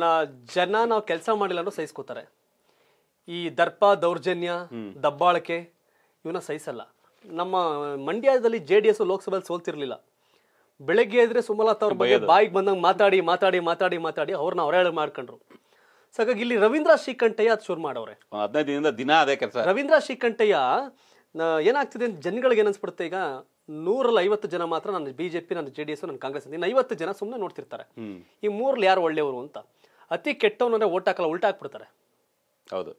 S1: ನಾ ಜನ ನಾವು ಕೆಲಸ ಮಾಡಿಲ್ಲ ಅನ್ನೋ ಸಹಿಸ್ಕೋತಾರೆ ಈ ದರ್ಪ ದೌರ್ಜನ್ಯ ದಬ್ಬಾಳಕೆ ಇವನ್ನ ಸಹಿಸಲ್ಲ ನಮ್ಮ ಮಂಡ್ಯದಲ್ಲಿ ಜೆ ಡಿ ಎಸ್ ಲೋಕಸಭೆಯಲ್ಲಿ ಸೋಲ್ತಿರ್ಲಿಲ್ಲ ಬೆಳಗ್ಗೆ ಇದ್ರೆ ಸುಮಲತಾ ಅವ್ರ ಬಗ್ಗೆ ಬಾಯಿಗೆ ಬಂದಂಗೆ ಮಾತಾಡಿ ಮಾತಾಡಿ ಮಾತಾಡಿ ಮಾತಾಡಿ ಅವ್ರನ್ನ ಹೊರಳೆ ಮಾಡ್ಕೊಂಡ್ರು ಸೊ ಇಲ್ಲಿ ರವೀಂದ್ರ ಶ್ರೀಕಂಠಯ್ಯ ಅದು ಶುರು ಮಾಡವ್ರೆ ಹದಿನೈದು ದಿನದ ದಿನ ಅದೇ ಕೆಲಸ ರವೀಂದ್ರ ಶ್ರೀಕಂಠಯ್ಯ ಏನಾಗ್ತಿದೆ ಜನಗಳಿಗೆ ಏನನ್ಸ್ಬಿಡುತ್ತೆ ಈಗ ನೂರಲ್ಲಿ ಐವತ್ತು ಜನ ಮಾತ್ರ ನಾನು ಬಿಜೆಪಿ ನನ್ನ ಜೆ ಡಿ ಎಸ್ ನನ್ನ ಕಾಂಗ್ರೆಸ್ ಇನ್ನು ಐವತ್ತು ಜನ ಸುಮ್ಮನೆ ನೋಡ್ತಿರ್ತಾರೆ ಈ ಮೂರಲ್ಲಿ ಯಾರು ಒಳ್ಳೆಯವರು ಅಂತ ಅತಿ ಕೆಟ್ಟವನಂದ್ರೆ ಓಟ್ ಹಾಕಲ್ಲ ಉಲ್ಟಾ ಹಾಕ್ಬಿಡ್ತಾರೆ ಹೌದು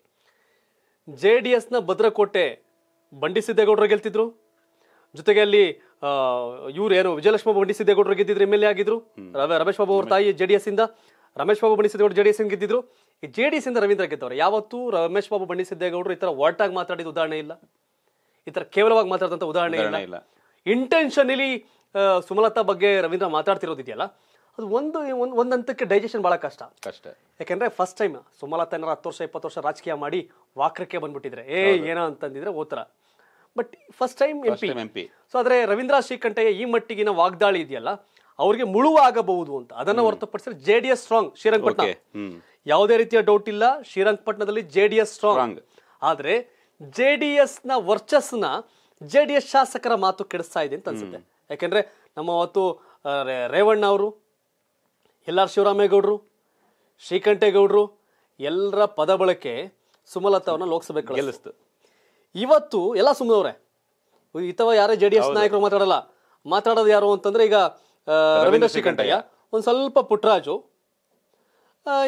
S1: ಜೆ ಡಿ ಎಸ್ನ ಭದ್ರಕೋಟೆ ಬಂಡಿ ಸಿದ್ದೇಗೌಡರು ಗೆಲ್ತಿದ್ರು ಜೊತೆಗೆ ಅಲ್ಲಿ ಇವ್ರು ಏನು ವಿಜಯಲಕ್ಷ್ಮ ಬಂಡಿ ಸಿದ್ದೇಗೌಡರು ಗೆದ್ದಿದ್ರು ಎಮ್ ಎಲ್ ಎ ಆಗಿದ್ರು ರಮೇಶ್ ಬಾಬು ಅವ್ರ ತಾಯಿ ಜೆ ಡಿ ಎಸ್ ಇಂದ ರಮೇಶ್ ಬಾಬು ಬಂಡಿ ಸಿದ್ದೇಗೌಡರು ಜೆ ಡಿ ಎಸ್ ಗೆದ್ದಿದ್ರು ಈ ಜೆ ಡಿ ಎಸ್ ಇಂದ ರವೀಂದ್ರ ಗೆದ್ದವ್ರು ಯಾವತ್ತೂ ರಮೇಶ್ ಬಾಬು ಬಂಡಿ ಸಿದ್ದೇಗೌಡರು ಈ ತರ ಒಟ್ಟಾಗಿ ಮಾತಾಡಿದ ಉದಾಹರಣೆ ಇಲ್ಲ ಈ ತರ ಕೇವಲವಾಗಿ ಮಾತಾಡಿದಂತ ಉದಾಹರಣೆ ಇಲ್ಲ ಇಲ್ಲಿ ಸುಮಲತಾ ಬಗ್ಗೆ ರವೀಂದ್ರ ಮಾತಾಡ್ತಿರೋದಿದೆಯಲ್ಲ ಅದು ಒಂದು ಒಂದು ಹಂತಕ್ಕೆ ಡೈಜೆಷನ್ ಭಾಳ ಕಷ್ಟ ಕಷ್ಟ ಯಾಕೆಂದ್ರೆ ಫಸ್ಟ್ ಟೈಮ್ ಸುಮಲತಾ ಏನಾರು ಹತ್ತು ವರ್ಷ ಇಪ್ಪತ್ತು ವರ್ಷ ರಾಜಕೀಯ ಮಾಡಿ ವಾಕ್ರಕ್ಕೆ ಬಂದ್ಬಿಟ್ಟಿದ್ರೆ ಏ ಏನೋ ಅಂತಂದಿದ್ರೆ ಥರ but first time M P M P so ಆದರೆ ರವೀಂದ್ರ ಶ್ರೀಕಂಠಯ್ಯ ಈ ಮಟ್ಟಿಗಿನ ವಾಗ್ದಾಳಿ ಇದೆಯಲ್ಲ ಅವ್ರಿಗೆ ಮುಳುವಾಗಬಹುದು ಅಂತ ಅದನ್ನು ಹೊರತುಪಡಿಸಿದ್ರೆ J D S strong Srirangapatna ಯಾವುದೇ ರೀತಿಯ ಡೌಟ್ ಇಲ್ಲ ಶ್ರೀರಂಗಪಟ್ಟಣದಲ್ಲಿ ಜೆ ಡಿ ಎಸ್ ಸ್ಟ್ರಾಂಗ್ ಆದರೆ ಜೆ ಡಿ ವರ್ಚಸ್ ವರ್ಚಸ್ನ ಜೆ ಡಿ ಎಸ್ ಶಾಸಕರ ಮಾತು ಕೆಡಿಸ್ತಾ ಇದೆ ಅಂತ ಅನ್ಸುತ್ತೆ ಯಾಕೆಂದ್ರೆ ನಮ್ಮ ಅವತ್ತು ರೇವಣ್ಣ ಅವರು ಎಲ್ಲಾರು ಶಿವರಾಮೇಗೌಡರು ಶ್ರೀಕಂಠೇಗೌಡರು ಎಲ್ಲರ ಪದ ಬಳಕೆ ಸುಮಲತಾವನ್ನ ಲೋಕಸಭೆ ಗೆಲ್ಲಿಸ್ತು ಇವತ್ತು ಎಲ್ಲ ಸುಮ್ಮನವ್ರೆ ಇತವ ಯಾರೇ ಜೆ ಡಿ ಎಸ್ ನಾಯಕರು ಮಾತಾಡಲ್ಲ ಮಾತಾಡೋದು ಯಾರು ಅಂತಂದ್ರೆ ಈಗ ರವೀಂದ್ರ ಶ್ರೀಕಂಠಯ್ಯ ಒಂದು ಸ್ವಲ್ಪ ಪುಟ್ರಾಜು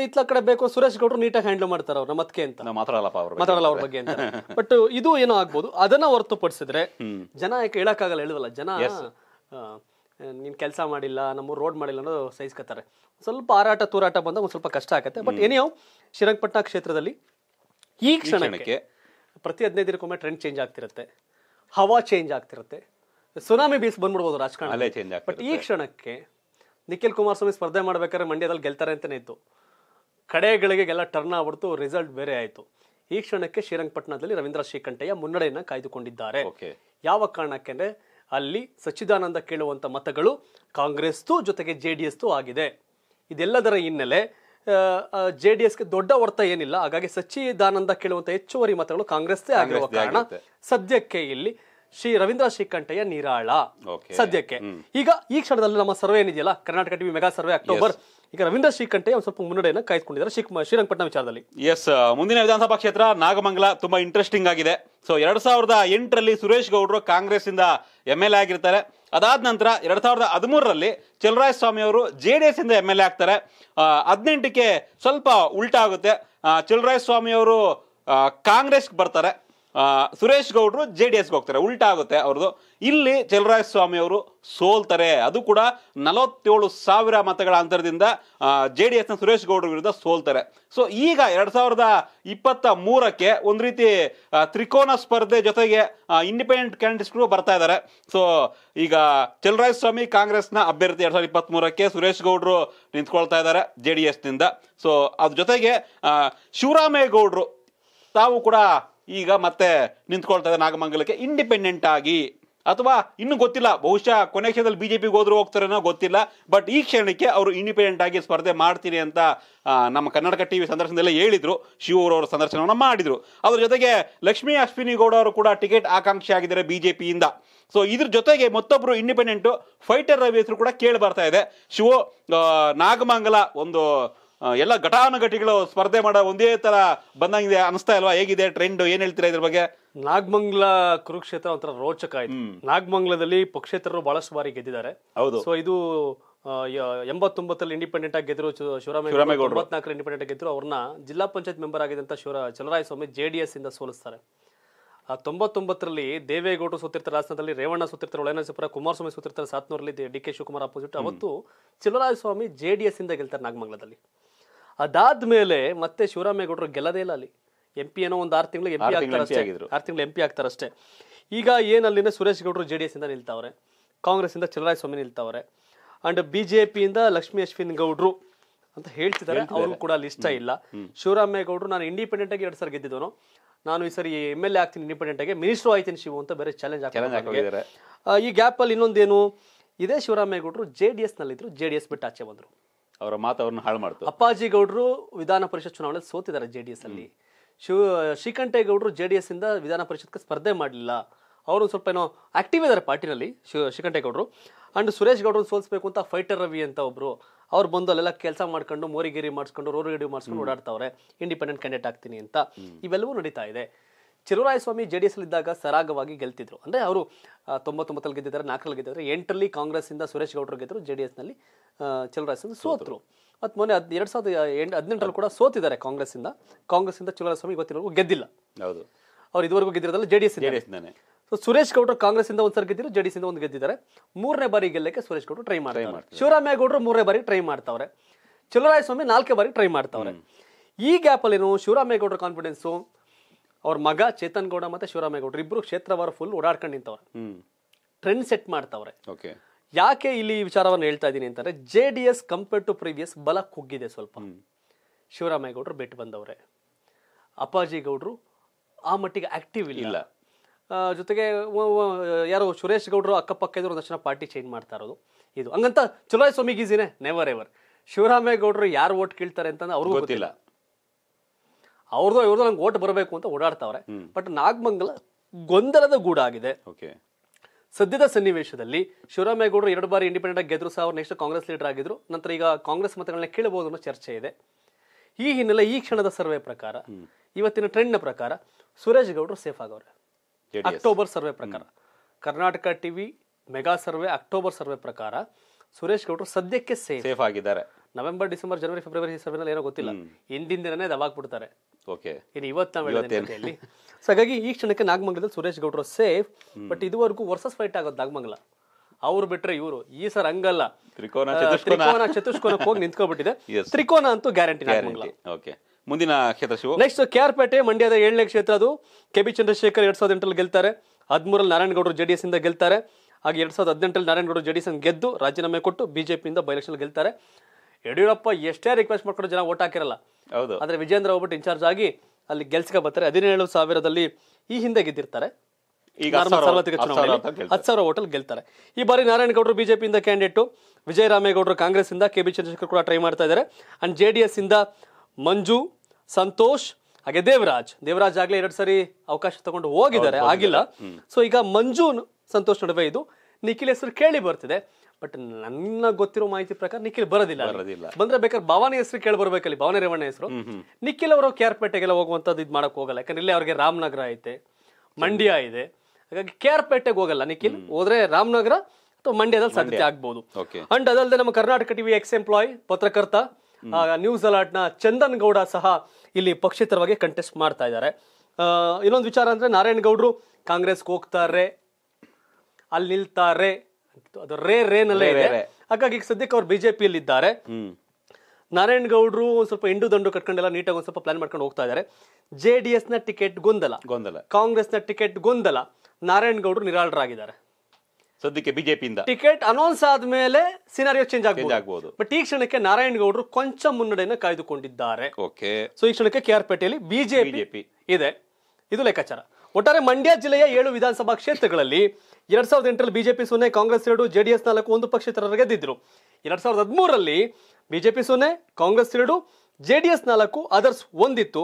S1: ಇತ್ಲ ಕಡೆ ಬೇಕು ಸುರೇಶ್ ಗೌಡರು ನೀಟಾಗಿ ಹ್ಯಾಂಡಲ್ ಮಾಡ್ತಾರೆ ಅವ್ರ ಮತ್ತೆ ಅಂತ ಮಾತಾಡಲ್ಲ ಅವ್ರ ಬಗ್ಗೆ ಬಟ್ ಇದು ಏನೋ ಆಗ್ಬೋದು ಅದನ್ನ ಹೊರತುಪಡಿಸಿದ್ರೆ ಜನ ಯಾಕೆ ಹೇಳಕ್ಕಾಗಲ್ಲ ಹೇಳುವಲ್ಲ ಜನ ನೀನು ಕೆಲಸ ಮಾಡಿಲ್ಲ ನಮ್ಮ ರೋಡ್ ಮಾಡಿಲ್ಲ ಅನ್ನೋದು ಸಹಿಸ್ಕೋತಾರೆ ಸ್ವಲ್ಪ ಹಾರಾಟ ತೂರಾಟ ಬಂದಾಗ ಒಂದು ಸ್ವಲ್ಪ ಕಷ್ಟ ಆಗುತ್ತೆ ಬಟ್ ಏನಿಯೋ ಶ್ರೀರಂಗಪಟ್ಟಣ ಕ್ಷೇತ್ರದಲ್ಲಿ ಈ ಕ್ಷಣಕ್ಕೆ ಪ್ರತಿ ಹದಿನೈದು ದಿನಕ್ಕೊಮ್ಮೆ ಟ್ರೆಂಡ್ ಚೇಂಜ್ ಆಗ್ತಿರುತ್ತೆ ಹವಾ ಚೇಂಜ್ ಆಗ್ತಿರುತ್ತೆ ಸುನಾಮಿ ಬೀಸ್ ಬಂದ್ಬಿಡ್ಬೋದು ರಾಜಕಾರಣ ಚೇಂಜ್ ಬಟ್ ಈ ಕ್ಷಣಕ್ಕೆ ನಿಖಿಲ್ ಕುಮಾರಸ್ವಾಮಿ ಸ್ಪರ್ಧೆ ಮಾಡ್ಬೇಕಾದ್ರೆ ಮಂಡ್ಯದಲ್ಲಿ ಗೆಲ್ತಾರೆ ಅಂತಲೇ ಇತ್ತು ಕಡೆಗಳಿಗೆಲ್ಲ ಟರ್ನ್ ಆಗ್ಬಿಡ್ತು ರಿಸಲ್ಟ್ ಬೇರೆ ಆಯಿತು ಈ ಕ್ಷಣಕ್ಕೆ ಶ್ರೀರಂಗಪಟ್ಟಣದಲ್ಲಿ ರವೀಂದ್ರ ಶ್ರೀಕಂಠಯ್ಯ ಮುನ್ನಡೆಯನ್ನು ಕಾಯ್ದುಕೊಂಡಿದ್ದಾರೆ ಯಾವ ಕಾರಣಕ್ಕೆ ಅಂದರೆ ಅಲ್ಲಿ ಸಚ್ಚಿದಾನಂದ ಕೇಳುವಂಥ ಮತಗಳು ಕಾಂಗ್ರೆಸ್ತು ಜೊತೆಗೆ ಜೆ ಡಿ ಆಗಿದೆ ಇದೆಲ್ಲದರ ಹಿನ್ನೆಲೆ ಜೆ ಡಿ ಎಸ್ಗೆ ದೊಡ್ಡ ಹೊರ್ತ ಏನಿಲ್ಲ ಹಾಗಾಗಿ ಸಚ್ಚಿದಾನಂದ ಕೇಳುವಂಥ ಹೆಚ್ಚುವರಿ ಮತಗಳು ಕಾಂಗ್ರೆಸ್ದೇ ಆಗಿರುವ ಕಾರಣ ಸದ್ಯಕ್ಕೆ ಇಲ್ಲಿ ಶ್ರೀ ರವೀಂದ್ರ ಶ್ರೀಕಂಠಯ್ಯ ನೀರಾಳ ಸದ್ಯಕ್ಕೆ ಈಗ ಈ ಕ್ಷಣದಲ್ಲಿ ನಮ್ಮ ಸರ್ವೆ ಏನಿದೆಯಲ್ಲ Karnataka TV mega survey October ಈಗ ರವೀಂದ್ರ ಶ್ರೀಕಂಠಯ್ಯ ಸ್ವಲ್ಪ ಮುನ್ನಡೆಯನ್ನು ಕಾಯ್ದುಕೊಂಡಿದ್ದಾರೆ
S2: ಶ್ರೀರಂಗಪಟ್ಟಣ ವಿಚಾರದಲ್ಲಿ ಎಸ್ ಮುಂದಿನ ವಿಧಾನಸಭಾ ಕ್ಷೇತ್ರ ನಾಗಮಂಗಲ ತುಂಬಾ ಇಂಟ್ರೆಸ್ಟಿಂಗ್ ಆಗಿದೆ ಸೊ ಎರಡ್ ಸಾವಿರದ ಎಂಟರಲ್ಲಿ ಸುರೇಶ್ ಗೌಡ್ರು ಕಾಂಗ್ರೆಸ್ ಇಂದ ಎಂ ಎಲ್ ಎ ಆಗಿರ್ತಾರೆ ಅದಾದ ನಂತರ ಎರಡ್ ಸಾವಿರದ ಹದಿಮೂರರಲ್ಲಿ ಚಲರಾಯ ಸ್ವಾಮಿ ಅವರು ಜೆ ಡಿ ಎಸ್ ಇಂದ ಎಂ ಎಲ್ ಎ ಆಗ್ತಾರೆ ಹದಿನೆಂಟಕ್ಕೆ ಸ್ವಲ್ಪ ಉಲ್ಟಾ ಆಗುತ್ತೆ ಚಲರಾಯ ಸ್ವಾಮಿ ಅವರು ಕಾಂಗ್ರೆಸ್ಗೆ ಬರ್ತಾರೆ ಸುರೇಶ್ ಗೌಡ್ರು ಜೆ ಡಿ ಎಸ್ಗೆ ಹೋಗ್ತಾರೆ ಉಲ್ಟಾಗುತ್ತೆ ಆಗುತ್ತೆ ಅವ್ರದ್ದು ಇಲ್ಲಿ ಚಲರಾಯ ಸ್ವಾಮಿ ಅವರು ಸೋಲ್ತಾರೆ ಅದು ಕೂಡ ನಲವತ್ತೇಳು ಸಾವಿರ ಮತಗಳ ಅಂತರದಿಂದ ಜೆ ಡಿ ಎಸ್ನ ಸುರೇಶ್ ಗೌಡ್ರ ವಿರುದ್ಧ ಸೋಲ್ತಾರೆ ಸೊ ಈಗ ಎರಡು ಸಾವಿರದ ಇಪ್ಪತ್ತ ಮೂರಕ್ಕೆ ಒಂದು ರೀತಿ ತ್ರಿಕೋನ ಸ್ಪರ್ಧೆ ಜೊತೆಗೆ ಇಂಡಿಪೆಂಡೆಂಟ್ ಕ್ಯಾಂಡಿಡೇಟ್ಸ್ಗಳು ಬರ್ತಾ ಇದ್ದಾರೆ ಸೊ ಈಗ ಚಲರಾಯ ಸ್ವಾಮಿ ಕಾಂಗ್ರೆಸ್ನ ಅಭ್ಯರ್ಥಿ ಎರಡು ಸಾವಿರದ ಇಪ್ಪತ್ತ್ಮೂರಕ್ಕೆ ಸುರೇಶ್ ಗೌಡ್ರು ನಿಂತ್ಕೊಳ್ತಾ ಇದ್ದಾರೆ ಜೆ ಡಿ ಎಸ್ನಿಂದ ಸೊ ಅದ್ರ ಜೊತೆಗೆ ಶಿವರಾಮೇಗೌಡ್ರು ತಾವು ಕೂಡ ಈಗ ಮತ್ತೆ ನಿಂತ್ಕೊಳ್ತದೆ ನಾಗಮಂಗಲಕ್ಕೆ ಇಂಡಿಪೆಂಡೆಂಟ್ ಆಗಿ ಅಥವಾ ಇನ್ನೂ ಗೊತ್ತಿಲ್ಲ ಬಹುಶಃ ಕೊನೆ ಕ್ಷಣದಲ್ಲಿ ಬಿಜೆಪಿಗೆ ಹೋದ್ರು ಹೋಗ್ತಾರೇನೋ ಗೊತ್ತಿಲ್ಲ ಬಟ್ ಈ ಕ್ಷಣಕ್ಕೆ ಅವರು ಇಂಡಿಪೆಂಡೆಂಟ್ ಆಗಿ ಸ್ಪರ್ಧೆ ಮಾಡ್ತೀನಿ ಅಂತ ನಮ್ಮ ಕನ್ನಡಕ ವಿ ಸಂದರ್ಶನದಲ್ಲೇ ಹೇಳಿದ್ರು ಅವ್ರ ಸಂದರ್ಶನವನ್ನು ಮಾಡಿದ್ರು ಅದ್ರ ಜೊತೆಗೆ ಲಕ್ಷ್ಮೀ ಗೌಡ ಅವರು ಕೂಡ ಟಿಕೆಟ್ ಆಕಾಂಕ್ಷಿ ಆಗಿದ್ದಾರೆ ಪಿಯಿಂದ ಸೊ ಇದ್ರ ಜೊತೆಗೆ ಮತ್ತೊಬ್ಬರು ಇಂಡಿಪೆಂಡೆಂಟು ಫೈಟರ್ ರವಿ ಹೆಸರು ಕೂಡ ಕೇಳಿ ಬರ್ತಾ ಇದೆ ಶಿವ ನಾಗಮಂಗಲ ಒಂದು ಎಲ್ಲ ಘಟಾನುಘಟಿಗಳು ಸ್ಪರ್ಧೆ ಮಾಡೋ ಒಂದೇ ತರ ಬಂದಂಗಿದೆ ಅನಿಸ್ತಾ ಇಲ್ವಾ ಹೇಗಿದೆ ಟ್ರೆಂಡ್ ಏನ್ ಹೇಳ್ತೀರಾ ಇದ್ರ ಬಗ್ಗೆ ನಾಗಮಂಗ್ಲ ಕುರುಕ್ಷೇತ್ರ ಒಂಥರ ರೋಚಕ ಆಯ್ತು ನಾಗಮಂಗ್ಲದಲ್ಲಿ ಪಕ್ಷೇತರರು ಬಹಳಷ್ಟು ಬಾರಿ ಗೆದ್ದಿದ್ದಾರೆ ಹೌದು ಸೊ
S1: ಇದು ಎಂಬತ್ತೊಂಬತ್ತಲ್ಲಿ ಇಂಡಿಪೆಂಡೆಂಟ್ ಆಗಿ ಗೆದ್ರು ಶಿವರಾಮೇಗೌಡ ಒಂಬತ್ನಾಲ್ಕರಲ್ಲಿ ಇಂಡಿಪೆಂಡೆಂಟ್ ಗೆದ್ರು ಅವ್ರನ್ನ ಜಿಲ್ಲಾ ಪಂಚಾಯತ್ ಮೆಂಬರ್ ಆಗಿದ್ದಂತ Shiva Chalarayaswamy J D S ಇಂದ ಸೋಲಿಸ್ತಾರೆ ಆ ತೊಂಬತ್ತೊಂಬತ್ತರಲ್ಲಿ ದೇವೇಗೌಡರು ಸೋತಿರ್ತಾರೆ ಹಾಸನದಲ್ಲಿ ರೇವಣ್ಣ ಸೋತಿರ್ತಾರೆ ಒಳನರಸೀಪುರ ಕುಮಾರಸ್ವಾಮಿ ಸೋತಿರ್ತಾರೆ ಸಾತ್ನೂರಲ್ಲಿ ಡಿ ಕೆ ಶಿವಕುಮಾರ್ ಅಪೋಸಿಟ್ ಅವತ್ತು ಚಲರಾಯಸ್ವಾಮಿ ಜೆ ಡಿ ಎಸ್ ಇಂದ ಗೆಲ್ತಾರೆ ನಾಗಮಂಗ್ಲದಲ್ಲಿ ಅದಾದ ಮೇಲೆ ಮತ್ತೆ ಶಿವರಾಮೇಗೌಡರು ಗೆಲ್ಲದೇ ಇಲ್ಲ ಅಲ್ಲಿ ಎಂ ಪಿ ಏನೋ ಒಂದು ಆರು ತಿಂಗಳು ಎಂ ಪಿ ಆಗ್ತಾರಷ್ಟೇ ಆರು ತಿಂಗಳು ಎಂ ಪಿ ಆಗ್ತಾರಷ್ಟೇ ಈಗ ಏನು ಅಲ್ಲಿನ Suresh JDS J D S ಇಂದ ನಿಲ್ತಾವ್ರೆ ಸ್ವಾಮಿ ಸ್ವಾಮಿ ನಿಲ್ತಾವ್ರೆ and B J Lakshmi Lakshmi Ashwin ಗೌಡ್ರು ಅಂತ ಹೇಳ್ತಿದ್ದಾರೆ ಅವ್ರು ಕೂಡ ಅಲ್ಲಿ ಇಷ್ಟ ಇಲ್ಲ ಶಿವರಾಮೇಗೌಡರು ನಾನು ಇಂಡಿಪೆಂಡೆಂಟ್ ಆಗಿ ಎರಡು ಸರಿ ಗೆದ್ದಿದ್ದವನು ನಾನು ಈ ಸರಿ ಎಮ್ ಎಲ್ ಎ ಆಗ್ತೀನಿ ಇಂಡಿಪೆಂಡೆಂಟ್ ಆಗಿ ಮಿನಿಸ್ಟರ್ ಆಯ್ತೀನಿ ಶಿವು ಅಂತ ಬೇರೆ ಚಾಲೆಂಜ್ ಆಗ್ತಾರೆ ಈ ಗ್ಯಾಪ್ ಅಲ್ಲಿ ಇನ್ನೊಂದೇನು ಇದೇ ಶಿವರಾಮೇಗೌಡರು ಜೆ ಡಿ ಎಸ್ ನಲ್ಲಿದ್ರು ಜೆ ಡಿ ಎಸ್ ಬಿಟ್ಟು ಆಚೆ ಬಂದ್ರು ಅವರ ಮಾತು ಅವ್ರನ್ನ ಹಾಳು ಮಾಡ್ತಾರೆ ಅಪ್ಪಾಜಿ ಗೌಡರು ವಿಧಾನ ಪರಿಷತ್ ಚುನಾವಣೆಯಲ್ಲಿ ಸೋತಿದ್ದಾರೆ ಜೆ ಡಿ ಎಸ್ ಅಲ್ಲಿ ಶಿವ ಶ್ರೀಕಂಠೇಗೌಡರು ಜೆ ಡಿ ಎಸ್ ಇಂದ ವಿಧಾನ ಪರಿಷತ್ಗೆ ಸ್ಪರ್ಧೆ ಮಾಡಲಿಲ್ಲ ಅವರು ಸ್ವಲ್ಪ ಏನೋ ಆಕ್ಟಿವ್ ಇದ್ದಾರೆ ಪಾರ್ಟಿನಲ್ಲಿ ಶಿವ ಶ್ರೀಕಂಠೇಗೌಡರು ಅಂಡ್ ಸುರೇಶ್ ಗೌಡರು ಸೋಲಿಸಬೇಕು ಅಂತ ಫೈಟರ್ ರವಿ ಅಂತ ಒಬ್ರು ಅವ್ರು ಬಂದು ಅಲ್ಲೆಲ್ಲ ಕೆಲಸ ಮಾಡ್ಕೊಂಡು ಮೋರಿಗಿರಿ ಮಾಡಿಸ್ಕೊಂಡು ಗಿಡಿ ಮಾಡಿಸ್ಕೊಂಡು ಓಡಾಡ್ತಾವ್ರೆ ಇಂಡಿಪೆಂಡೆಂಟ್ ಕ್ಯಾಂಡಿಡೇಟ್ ಆಗ್ತೀನಿ ಅಂತ ಇವೆಲ್ಲವೂ ನಡೀತಾ ಇದೆ ಸ್ವಾಮಿ ಜೆ ಡಿ ಎಸ್ ಇದ್ದಾಗ ಸರಾಗವಾಗಿ ಗೆಲ್ತಿದ್ರು ಅಂದ್ರೆ ಅವರು ತೊಂಬತ್ತೊಂಬತ್ತಲ್ಲಿ ಗೆದ್ದಿದ್ದಾರೆ ನಾಲ್ಕರಲ್ಲಿ ಗೆದ್ದಿದ್ದಾರೆ ಎಂಟರಲ್ಲಿ ಇಂದ ಸುರೇಶ್ ಗೌಡರು ಗೆದ್ದರು ಜೆ ಡಿ ಎಸ್ನಲ್ಲಿ ಸ್ವಾಮಿ ಸೋತರು ಮತ್ತು ಮೊನ್ನೆ ಅದು ಎರಡು ಸಾವಿರದ ಎಂಟು ಹದಿನೆಂಟರಲ್ಲಿ ಕೂಡ ಸೋತಿದ್ದಾರೆ ಕಾಂಗ್ರೆಸ್ಸಿಂದ ಕಾಂಗ್ರೆಸ್ಸಿಂದ ಸ್ವಾಮಿ ಇವತ್ತಿನವರೆಗೂ ಗೆದ್ದಿಲ್ಲ ಹೌದು ಅವ್ರು ಇದುವರೆಗೂ ಗೆದ್ದಿರೋದಲ್ಲ J D S so Suresh ಗೌಡರು ಕಾಂಗ್ರೆಸ್ ಇಂದ ಸರ್ ಗೆದ್ದಿರು ಜೆ ಡಿ ಒಂದು ಗೆದ್ದಿದ್ದಾರೆ ಮೂರನೇ ಬಾರಿ ಗೆಲ್ಲಕ್ಕೆ ಸುರೇಶ್ ಗೌಡರು ಟ್ರೈ ಮಾಡ್ತಾರೆ ಶಿವರಾಮೇಗೌಡರು ಮೂರನೇ ಬಾರಿ ಟ್ರೈ ಮಾಡ್ತಾವ್ರೆ ಸ್ವಾಮಿ ನಾಲ್ಕೇ ಬಾರಿ ಟ್ರೈ ಮಾಡ್ತಾವ್ರೆ ಈ ಗ್ಯಾಪಲ್ಲೇನು ಶಿವರಾಮೇಗೌಡರ ಕಾನ್ಫಿಡೆನ್ಸು ಅವ್ರ ಮಗ ಚೇತನ್ ಗೌಡ ಮತ್ತೆ ಶಿವರಾಮೇಗೌಡರು ಇಬ್ರು ಕ್ಷೇತ್ರವಾರ ಫುಲ್ ಓಡಾಡ್ಕೊಂಡು ನಿಂತವ್ರೆ ಟ್ರೆಂಡ್ ಸೆಟ್ ಮಾಡ್ತಾವ್ರೆ ಯಾಕೆ ಇಲ್ಲಿ ಈ ವಿಚಾರವನ್ನು ಹೇಳ್ತಾ ಇದ್ದೀನಿ ಅಂತಂದ್ರೆ J D S compared to previous ಬಲ ಕುಗ್ಗಿದೆ ಸ್ವಲ್ಪ ಶಿವರಾಮೇಗೌಡರು ಬಿಟ್ಟು ಬಂದವ್ರೆ ಅಪ್ಪಾಜಿ ಗೌಡರು ಆ ಮಟ್ಟಿಗೆ ಆಕ್ಟಿವ್ ಇಲ್ಲ ಜೊತೆಗೆ ಯಾರು ಸುರೇಶ್ ಗೌಡರು ಅಕ್ಕಪಕ್ಕ ಇದ್ರು ಒಂದಷ್ಟು ಪಾರ್ಟಿ ಚೇಂಜ್ ಮಾಡ್ತಾ ಇರೋದು ಇದು ಹಂಗಂತ ಚಲೋ ಸ್ವಾಮಿಗೀಸಿನೇ ನೆವರ್ ಎವರ್ ಶಿವರಾಮೇಗೌಡರು ಯಾರು ಓಟ್ ಕೇಳ್ತಾರೆ ಅಂತಂದ್ರೆ ಅವ್ರಿಗೂ ಗೊತ್ತಿಲ್ಲ ಅವ್ರದ್ದು ಇವ್ರದ್ದು ನಂಗೆ ಓಟ್ ಬರಬೇಕು ಅಂತ ಓಡಾಡ್ತಾವ್ರೆ ಬಟ್ ನಾಗಮಂಗಲ ಗೊಂದಲದ ಗೂಡಾಗಿದೆ ಓಕೆ ಸದ್ಯದ ಸನ್ನಿವೇಶದಲ್ಲಿ ಶಿವರಾಮೇಗೌಡರು ಎರಡು ಬಾರಿ ಇಂಡಿಪೆಂಡೆಂಟ್ ಆಗಿ ಗೆದ್ರು ಸಹ ಅವ್ರು ನೆಕ್ಸ್ಟ್ ಕಾಂಗ್ರೆಸ್ ಲೀಡರ್ ಆಗಿದ್ರು ನಂತರ ಈಗ ಕಾಂಗ್ರೆಸ್ ಮತಗಳನ್ನ ಕೇಳಬಹುದು ಅನ್ನೋ ಚರ್ಚೆ ಇದೆ ಈ ಹಿನ್ನೆಲೆ ಈ ಕ್ಷಣದ ಸರ್ವೆ ಪ್ರಕಾರ ಇವತ್ತಿನ ಟ್ರೆಂಡ್ನ ಪ್ರಕಾರ ಸುರೇಶ್ ಗೌಡರು ಸೇಫ್ ಆಗವ್ರೆ ಅಕ್ಟೋಬರ್ ಸರ್ವೆ ಪ್ರಕಾರ Karnataka TV mega survey October survey ಪ್ರಕಾರ ಸುರೇಶ್ ಗೌಡರು ಸದ್ಯಕ್ಕೆ ಸೇಫ್ ಸೇಫ್ ಆಗಿದ್ದಾರೆ ನವೆಂಬರ್ ಡಿಸೆಂಬರ್ ಜನವರಿ ಫೆಬ್ರವರಿ ಸರ್ವೆನಲ್ಲಿ ಏನೋ ಗೊತ್ತಿಲ್ಲ ಹಿಂದಿನ ದಿನನೇ ದಬಾಕ್ಬಿಡ್ತಾರೆ ಓಕೆ ಇನ್ನು ಇವತ್ತು ನಾವು ಹೇಳಿ ಸೊ ಹಾಗಾಗಿ ಈ ಕ್ಷಣಕ್ಕೆ ನಾಗಮಂಗಲದಲ್ಲಿ ಸುರೇಶ್ ಗೌಡ್ರು ಸೇಫ್ ಬಟ್ ಇದುವರೆಗೂ ವರ್ಸಸ್ ಫೈಟ್ ಆಗೋದು ನಾಗಮಂಗಲ ಅವ್ರು ಬಿಟ್ರೆ ಇವರು ಈ ಸರ್ ಹಂಗಲ್ಲ
S2: ತ್ರಿಕೋನ ತ್ರಿಕೋನ
S1: ಚತುಷ್ಕೋನಕ್ಕೆ ಹೋಗಿ ನಿಂತ್ಕೊಬಿಟ್ಟಿದೆ ತ್ರಿಕೋನ ಅಂತೂ ಗ್ಯಾರಂಟಿ ನಾಗಮಂಗಲ
S2: ಓಕೆ ಮುಂದಿನ ಕ್ಷೇತ್ರ ಶಿವ ನೆಕ್ಸ್ಟ್
S1: ಕೆ ಆರ್ ಪೇಟೆ ಮಂಡ್ಯದ ಏಳನೇ ಕ್ಷೇತ್ರ ಅದು ಕೆ ಬಿ ಚಂದ್ರಶೇಖರ್ ಎರಡ್ ಸಾವಿರದ ಎಂಟರಲ್ಲಿ ಗೆಲ್ತಾರೆ ಹದಿಮೂರಲ್ಲಿ ನಾರಾಯಣಗೌಡರು ಜೆಡಿಎಸ್ ಇಂದ ಗೆಲ್ತಾರೆ ಹಾಗೆ ಎರಡ್ ಸಾವಿರದ ಹದಿನೆಂಟರಲ್ಲಿ ನಾರಾಯಣಗೌಡರು ಜೆಡಿಎಸ್ ಗೆದ್ದು ರಾಜೀನಾಮೆ ಕೊಟ್ಟು ಬಿಜೆಪಿಯಿಂದ ಬೈ ಎಲೆಕ್ಷನ್ ಗೆಲ್ತಾರೆ ಯಡಿಯೂರಪ್ಪ ಎಷ್ಟೇ ರಿಕ್ವೆಸ್ಟ್ ಮಾಡ್ಕೊಂಡು ಜನ ಓಟ್ ಹಾಕಿರಲ್ಲ ಹೌದು ಆದ್ರೆ ವಿಜೇಂದ್ರ ಒಬ್ಬಟ್ಟು ಇನ್ಚಾರ್ಜ್ ಆಗಿ ಅಲ್ಲಿ ಗೆಲ್ಸ್ಕ ಬರ್ತಾರೆ ಹದಿನೇಳು ಸಾವಿರದಲ್ಲಿ ಈ ಹಿಂದೆ ಗೆದ್ದಿರ್ತಾರೆ ಈಗ ಸಾರ್ವತ್ರಿಕ ಹತ್ತು ಸಾವಿರ ಓಟಲ್ ಗೆಲ್ತಾರೆ ಈ ಬಾರಿ ನಾರಾಯಣಗೌಡರು ಬಿಜೆಪಿಯಿಂದ ಕ್ಯಾಂಡಿಡೇಟು ವಿಜಯ ರಾಮೇಗೌಡರು ಕಾಂಗ್ರೆಸ್ ಇಂದ ಕೆ ಬಿ ಚಂದ್ರಶೇಖರ್ ಕೂಡ ಟ್ರೈ ಮಾಡ್ತಾ ಇದ್ದಾರೆ ಅಂಡ್ ಜೆ ಡಿ ಎಸ್ ಇಂದ ಮಂಜು ಸಂತೋಷ್ ಹಾಗೆ ದೇವರಾಜ್ ದೇವರಾಜ್ ಆಗ್ಲೇ ಎರಡು ಸರಿ ಅವಕಾಶ ತಗೊಂಡು ಹೋಗಿದ್ದಾರೆ ಆಗಿಲ್ಲ ಸೊ ಈಗ ಮಂಜು ಸಂತೋಷ್ ನಡುವೆ ಇದು ನಿಖಿಲ್ ಹೆಸರು ಕೇಳಿ ಬರ್ತಿದೆ ಬಟ್ ನನ್ನ ಗೊತ್ತಿರೋ ಮಾಹಿತಿ ಪ್ರಕಾರ ನಿಖಿಲ್ ಬರೋದಿಲ್ಲ ಬರೋದಿಲ್ಲ ಬಂದ್ರೆ ಬೇಕಾದ್ರೆ ಭವಾನಿ ಹೆಸರು ಕೇಳಿ ಬರ್ಬೇಕಲ್ಲಿ ಭವಾನಿ ರೇವಣ್ಣ ಹೆಸರು ನಿಖಿಲ್ ಅವರು ಕೆ ಆರ್ ಪೇಟೆಗೆಲ್ಲ ಹೋಗುವಂತದ್ದು ಇದು ಮಾಡಕ್ ಹೋಗಲ್ಲ ಯಾಕಂದ್ರೆ ಇಲ್ಲಿ ಅವ್ರಿಗೆ ರಾಮನಗರ ಐತೆ ಮಂಡ್ಯ ಇದೆ ಹಾಗಾಗಿ ಕೆ ಆರ್ ಪೇಟೆಗೆ ಹೋಗಲ್ಲ ನಿಖಿಲ್ ಹೋದ್ರೆ ರಾಮನಗರ ಅಥವಾ ಮಂಡ್ಯದಲ್ಲಿ ಸಾಧ್ಯ ಆಗ್ಬಹುದು ಅಂಡ್ ಅದಲ್ಲದೆ ನಮ್ಮ ಕರ್ನಾಟಕ ಟಿವಿ ಎಕ್ಸ್ ಎಂಪ್ಲಾಯ್ ಪತ್ರಕರ್ತ ನ್ಯೂಸ್ ಅಲರ್ಟ್ ನ ಚಂದನ್ ಗೌಡ ಸಹ ಇಲ್ಲಿ ಪಕ್ಷೇತರವಾಗಿ ಕಂಟೆಸ್ಟ್ ಮಾಡ್ತಾ ಇದ್ದಾರೆ ಇನ್ನೊಂದು ವಿಚಾರ ಅಂದ್ರೆ ನಾರಾಯಣ್ ಗೌಡ್ರು ಕಾಂಗ್ರೆಸ್ಗೆ ಹೋಗ್ತಾರೆ ಅಲ್ಲಿ ನಿಲ್ತಾರೆ ಅದು ರೇ ನಲ್ಲೇ ಇದೆ ಹಾಗಾಗಿ ಈಗ ಸದ್ಯಕ್ಕೆ ಅವ್ರು ಅಲ್ಲಿ ಇದ್ದಾರೆ ನಾರಾಯಣ್ ಗೌಡ್ರು ಒಂದ್ ಸ್ವಲ್ಪ ಹೆಂಡು ದಂಡು ಕಟ್ಕೊಂಡೆಲ್ಲ ನೀಟಾಗಿ ಒಂದ್ ಸ್ವಲ್ಪ ಪ್ಲಾನ್ ಮಾಡ್ಕೊಂಡು ಹೋಗ್ತಾ ಇದಾರೆ ಜೆ ಡಿ ಎಸ್ ನ ಟಿಕೆಟ್ ಗೊಂದಲ ಗೊಂದಲ ಕಾಂಗ್ರೆಸ್ ನ ಟಿಕೆಟ್ ಗೊಂದಲ ನಾರಾಯಣ್ ಗೌಡ್ರು ನಿರಾಳರಾಗಿದ್ದಾರೆ
S2: ಸದ್ಯಕ್ಕೆ ಬಿಜೆಪಿಯಿಂದ
S1: ಟಿಕೆಟ್ ಅನೌನ್ಸ್ ಆದ್ಮೇಲೆ ಸಿನಾರಿಯೋ ಚೇಂಜ್ ಆಗಬಹುದು ಬಟ್ ಈ ಕ್ಷಣಕ್ಕೆ ನಾರಾಯಣ್ ಗೌಡ್ರು ಕೊಂಚ ಮುನ್ನಡೆಯನ್ನು ಕಾಯ್ದುಕೊಂಡಿದ್ದಾರೆ ಓಕೆ ಸೊ ಈ ಕ್ಷಣಕ್ಕೆ ಕೆ ಆರ್ ಪೇಟೆಯಲ್ಲಿ ಬಿಜೆಪಿ ಇದೆ ಇದು ಲೆಕ್ಕಾಚಾರ ಒಟ್ಟಾರೆ ಮಂಡ್ಯ ಜಿಲ್ಲೆಯ ಏಳು ವಿಧಾನಸಭಾ ಕ್ಷೇತ್ರಗಳಲ್ಲಿ ಎರಡ್ ಸಾವಿರದ ಎಂಟರಲ್ಲಿ ಬಿಜೆಪಿ ಸೊನ್ನೆ ಕಾಂಗ್ರೆಸ್ ಎರಡು ಎಸ್ ನಾಲ್ಕು ಒಂದು ಪಕ್ಷೇತರ ಗೆದ್ದಿದ್ರು ಎರಡ್ ಸಾವಿರದ ಹದಿಮೂರರಲ್ಲಿ ಬಿಜೆಪಿ ಸೊನ್ನೆ ಕಾಂಗ್ರೆಸ್ ಎರಡು ಜೆ ಡಿ ಎಸ್ ನಾಲ್ಕು ಅದರ್ಸ್ ಒಂದಿತ್ತು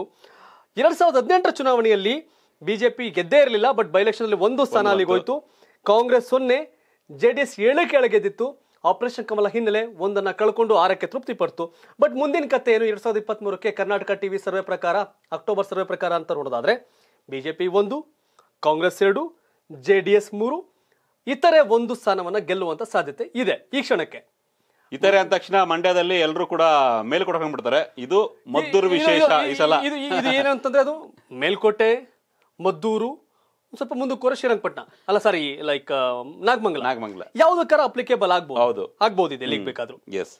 S1: ಎರಡ್ ಸಾವಿರದ ಹದಿನೆಂಟರ ಚುನಾವಣೆಯಲ್ಲಿ ಬಿಜೆಪಿ ಗೆದ್ದೇ ಇರಲಿಲ್ಲ ಬಟ್ ಬೈಲೆಕ್ಷನ್ ಅಲ್ಲಿ ಒಂದು ಸ್ಥಾನ ಅಲ್ಲಿ ಹೋಯ್ತು ಕಾಂಗ್ರೆಸ್ ಸೊನ್ನೆ ಜೆಡಿಎಸ್ ಏಳು ಗೆದ್ದಿತ್ತು ಆಪರೇಷನ್ ಕಮಲ ಹಿನ್ನೆಲೆ ಒಂದನ್ನು ಕಳ್ಕೊಂಡು ಆರಕ್ಕೆ ತೃಪ್ತಿ ಪಡ್ತು ಬಟ್ ಮುಂದಿನ ಕಥೆ ಏನು ಎರಡ್ ಸಾವಿರದ ಇಪ್ಪತ್ತ್ ಮೂರಕ್ಕೆ ಕರ್ನಾಟಕ ಟಿವಿ ಸರ್ವೆ ಪ್ರಕಾರ ಅಕ್ಟೋಬರ್ ಸರ್ವೆ ಪ್ರಕಾರ ಅಂತ ನೋಡೋದಾದ್ರೆ ಬಿಜೆಪಿ ಒಂದು ಕಾಂಗ್ರೆಸ್ ಎರಡು
S2: ಜೆ ಡಿ ಎಸ್ ಮೂರು ಇತರೆ ಒಂದು ಸ್ಥಾನವನ್ನು ಗೆಲ್ಲುವಂತ
S1: ಸಾಧ್ಯತೆ ಇದೆ ಈ ಕ್ಷಣಕ್ಕೆ
S2: ಇತರೆ ಅಂದ ತಕ್ಷಣ ಮಂಡ್ಯದಲ್ಲಿ ಎಲ್ಲರೂ ಕೂಡ ಮೇಲ್ಕೋಟೆ ಹೋಗ್ಬಿಡ್ತಾರೆ ಇದು ಮದ್ದೂರು ವಿಶೇಷ ಈ ಇದು ಏನು ಅಂತಂದ್ರೆ ಅದು ಮೇಲ್ಕೋಟೆ ಮದ್ದೂರು ಸ್ವಲ್ಪ ಮುಂದಕ್ಕೆ
S1: ಹೋದ್ರೆ ಶ್ರೀರಂಗಪಟ್ಟಣ ಅಲ್ಲ ಸಾರಿ ಲೈಕ್ ನಾಗಮಂಗಲ ನಾಗಮಂಗಲ ಯಾವ್ದಕ್ಕಾರ ಅಪ್ಲಿಕೇಬಲ್ ಆಗ್ಬೋದು ಹೌದು ಆಗ್ಬೋದು ಇದೆ ಬೇಕಾದ್ರೂ ಎಸ್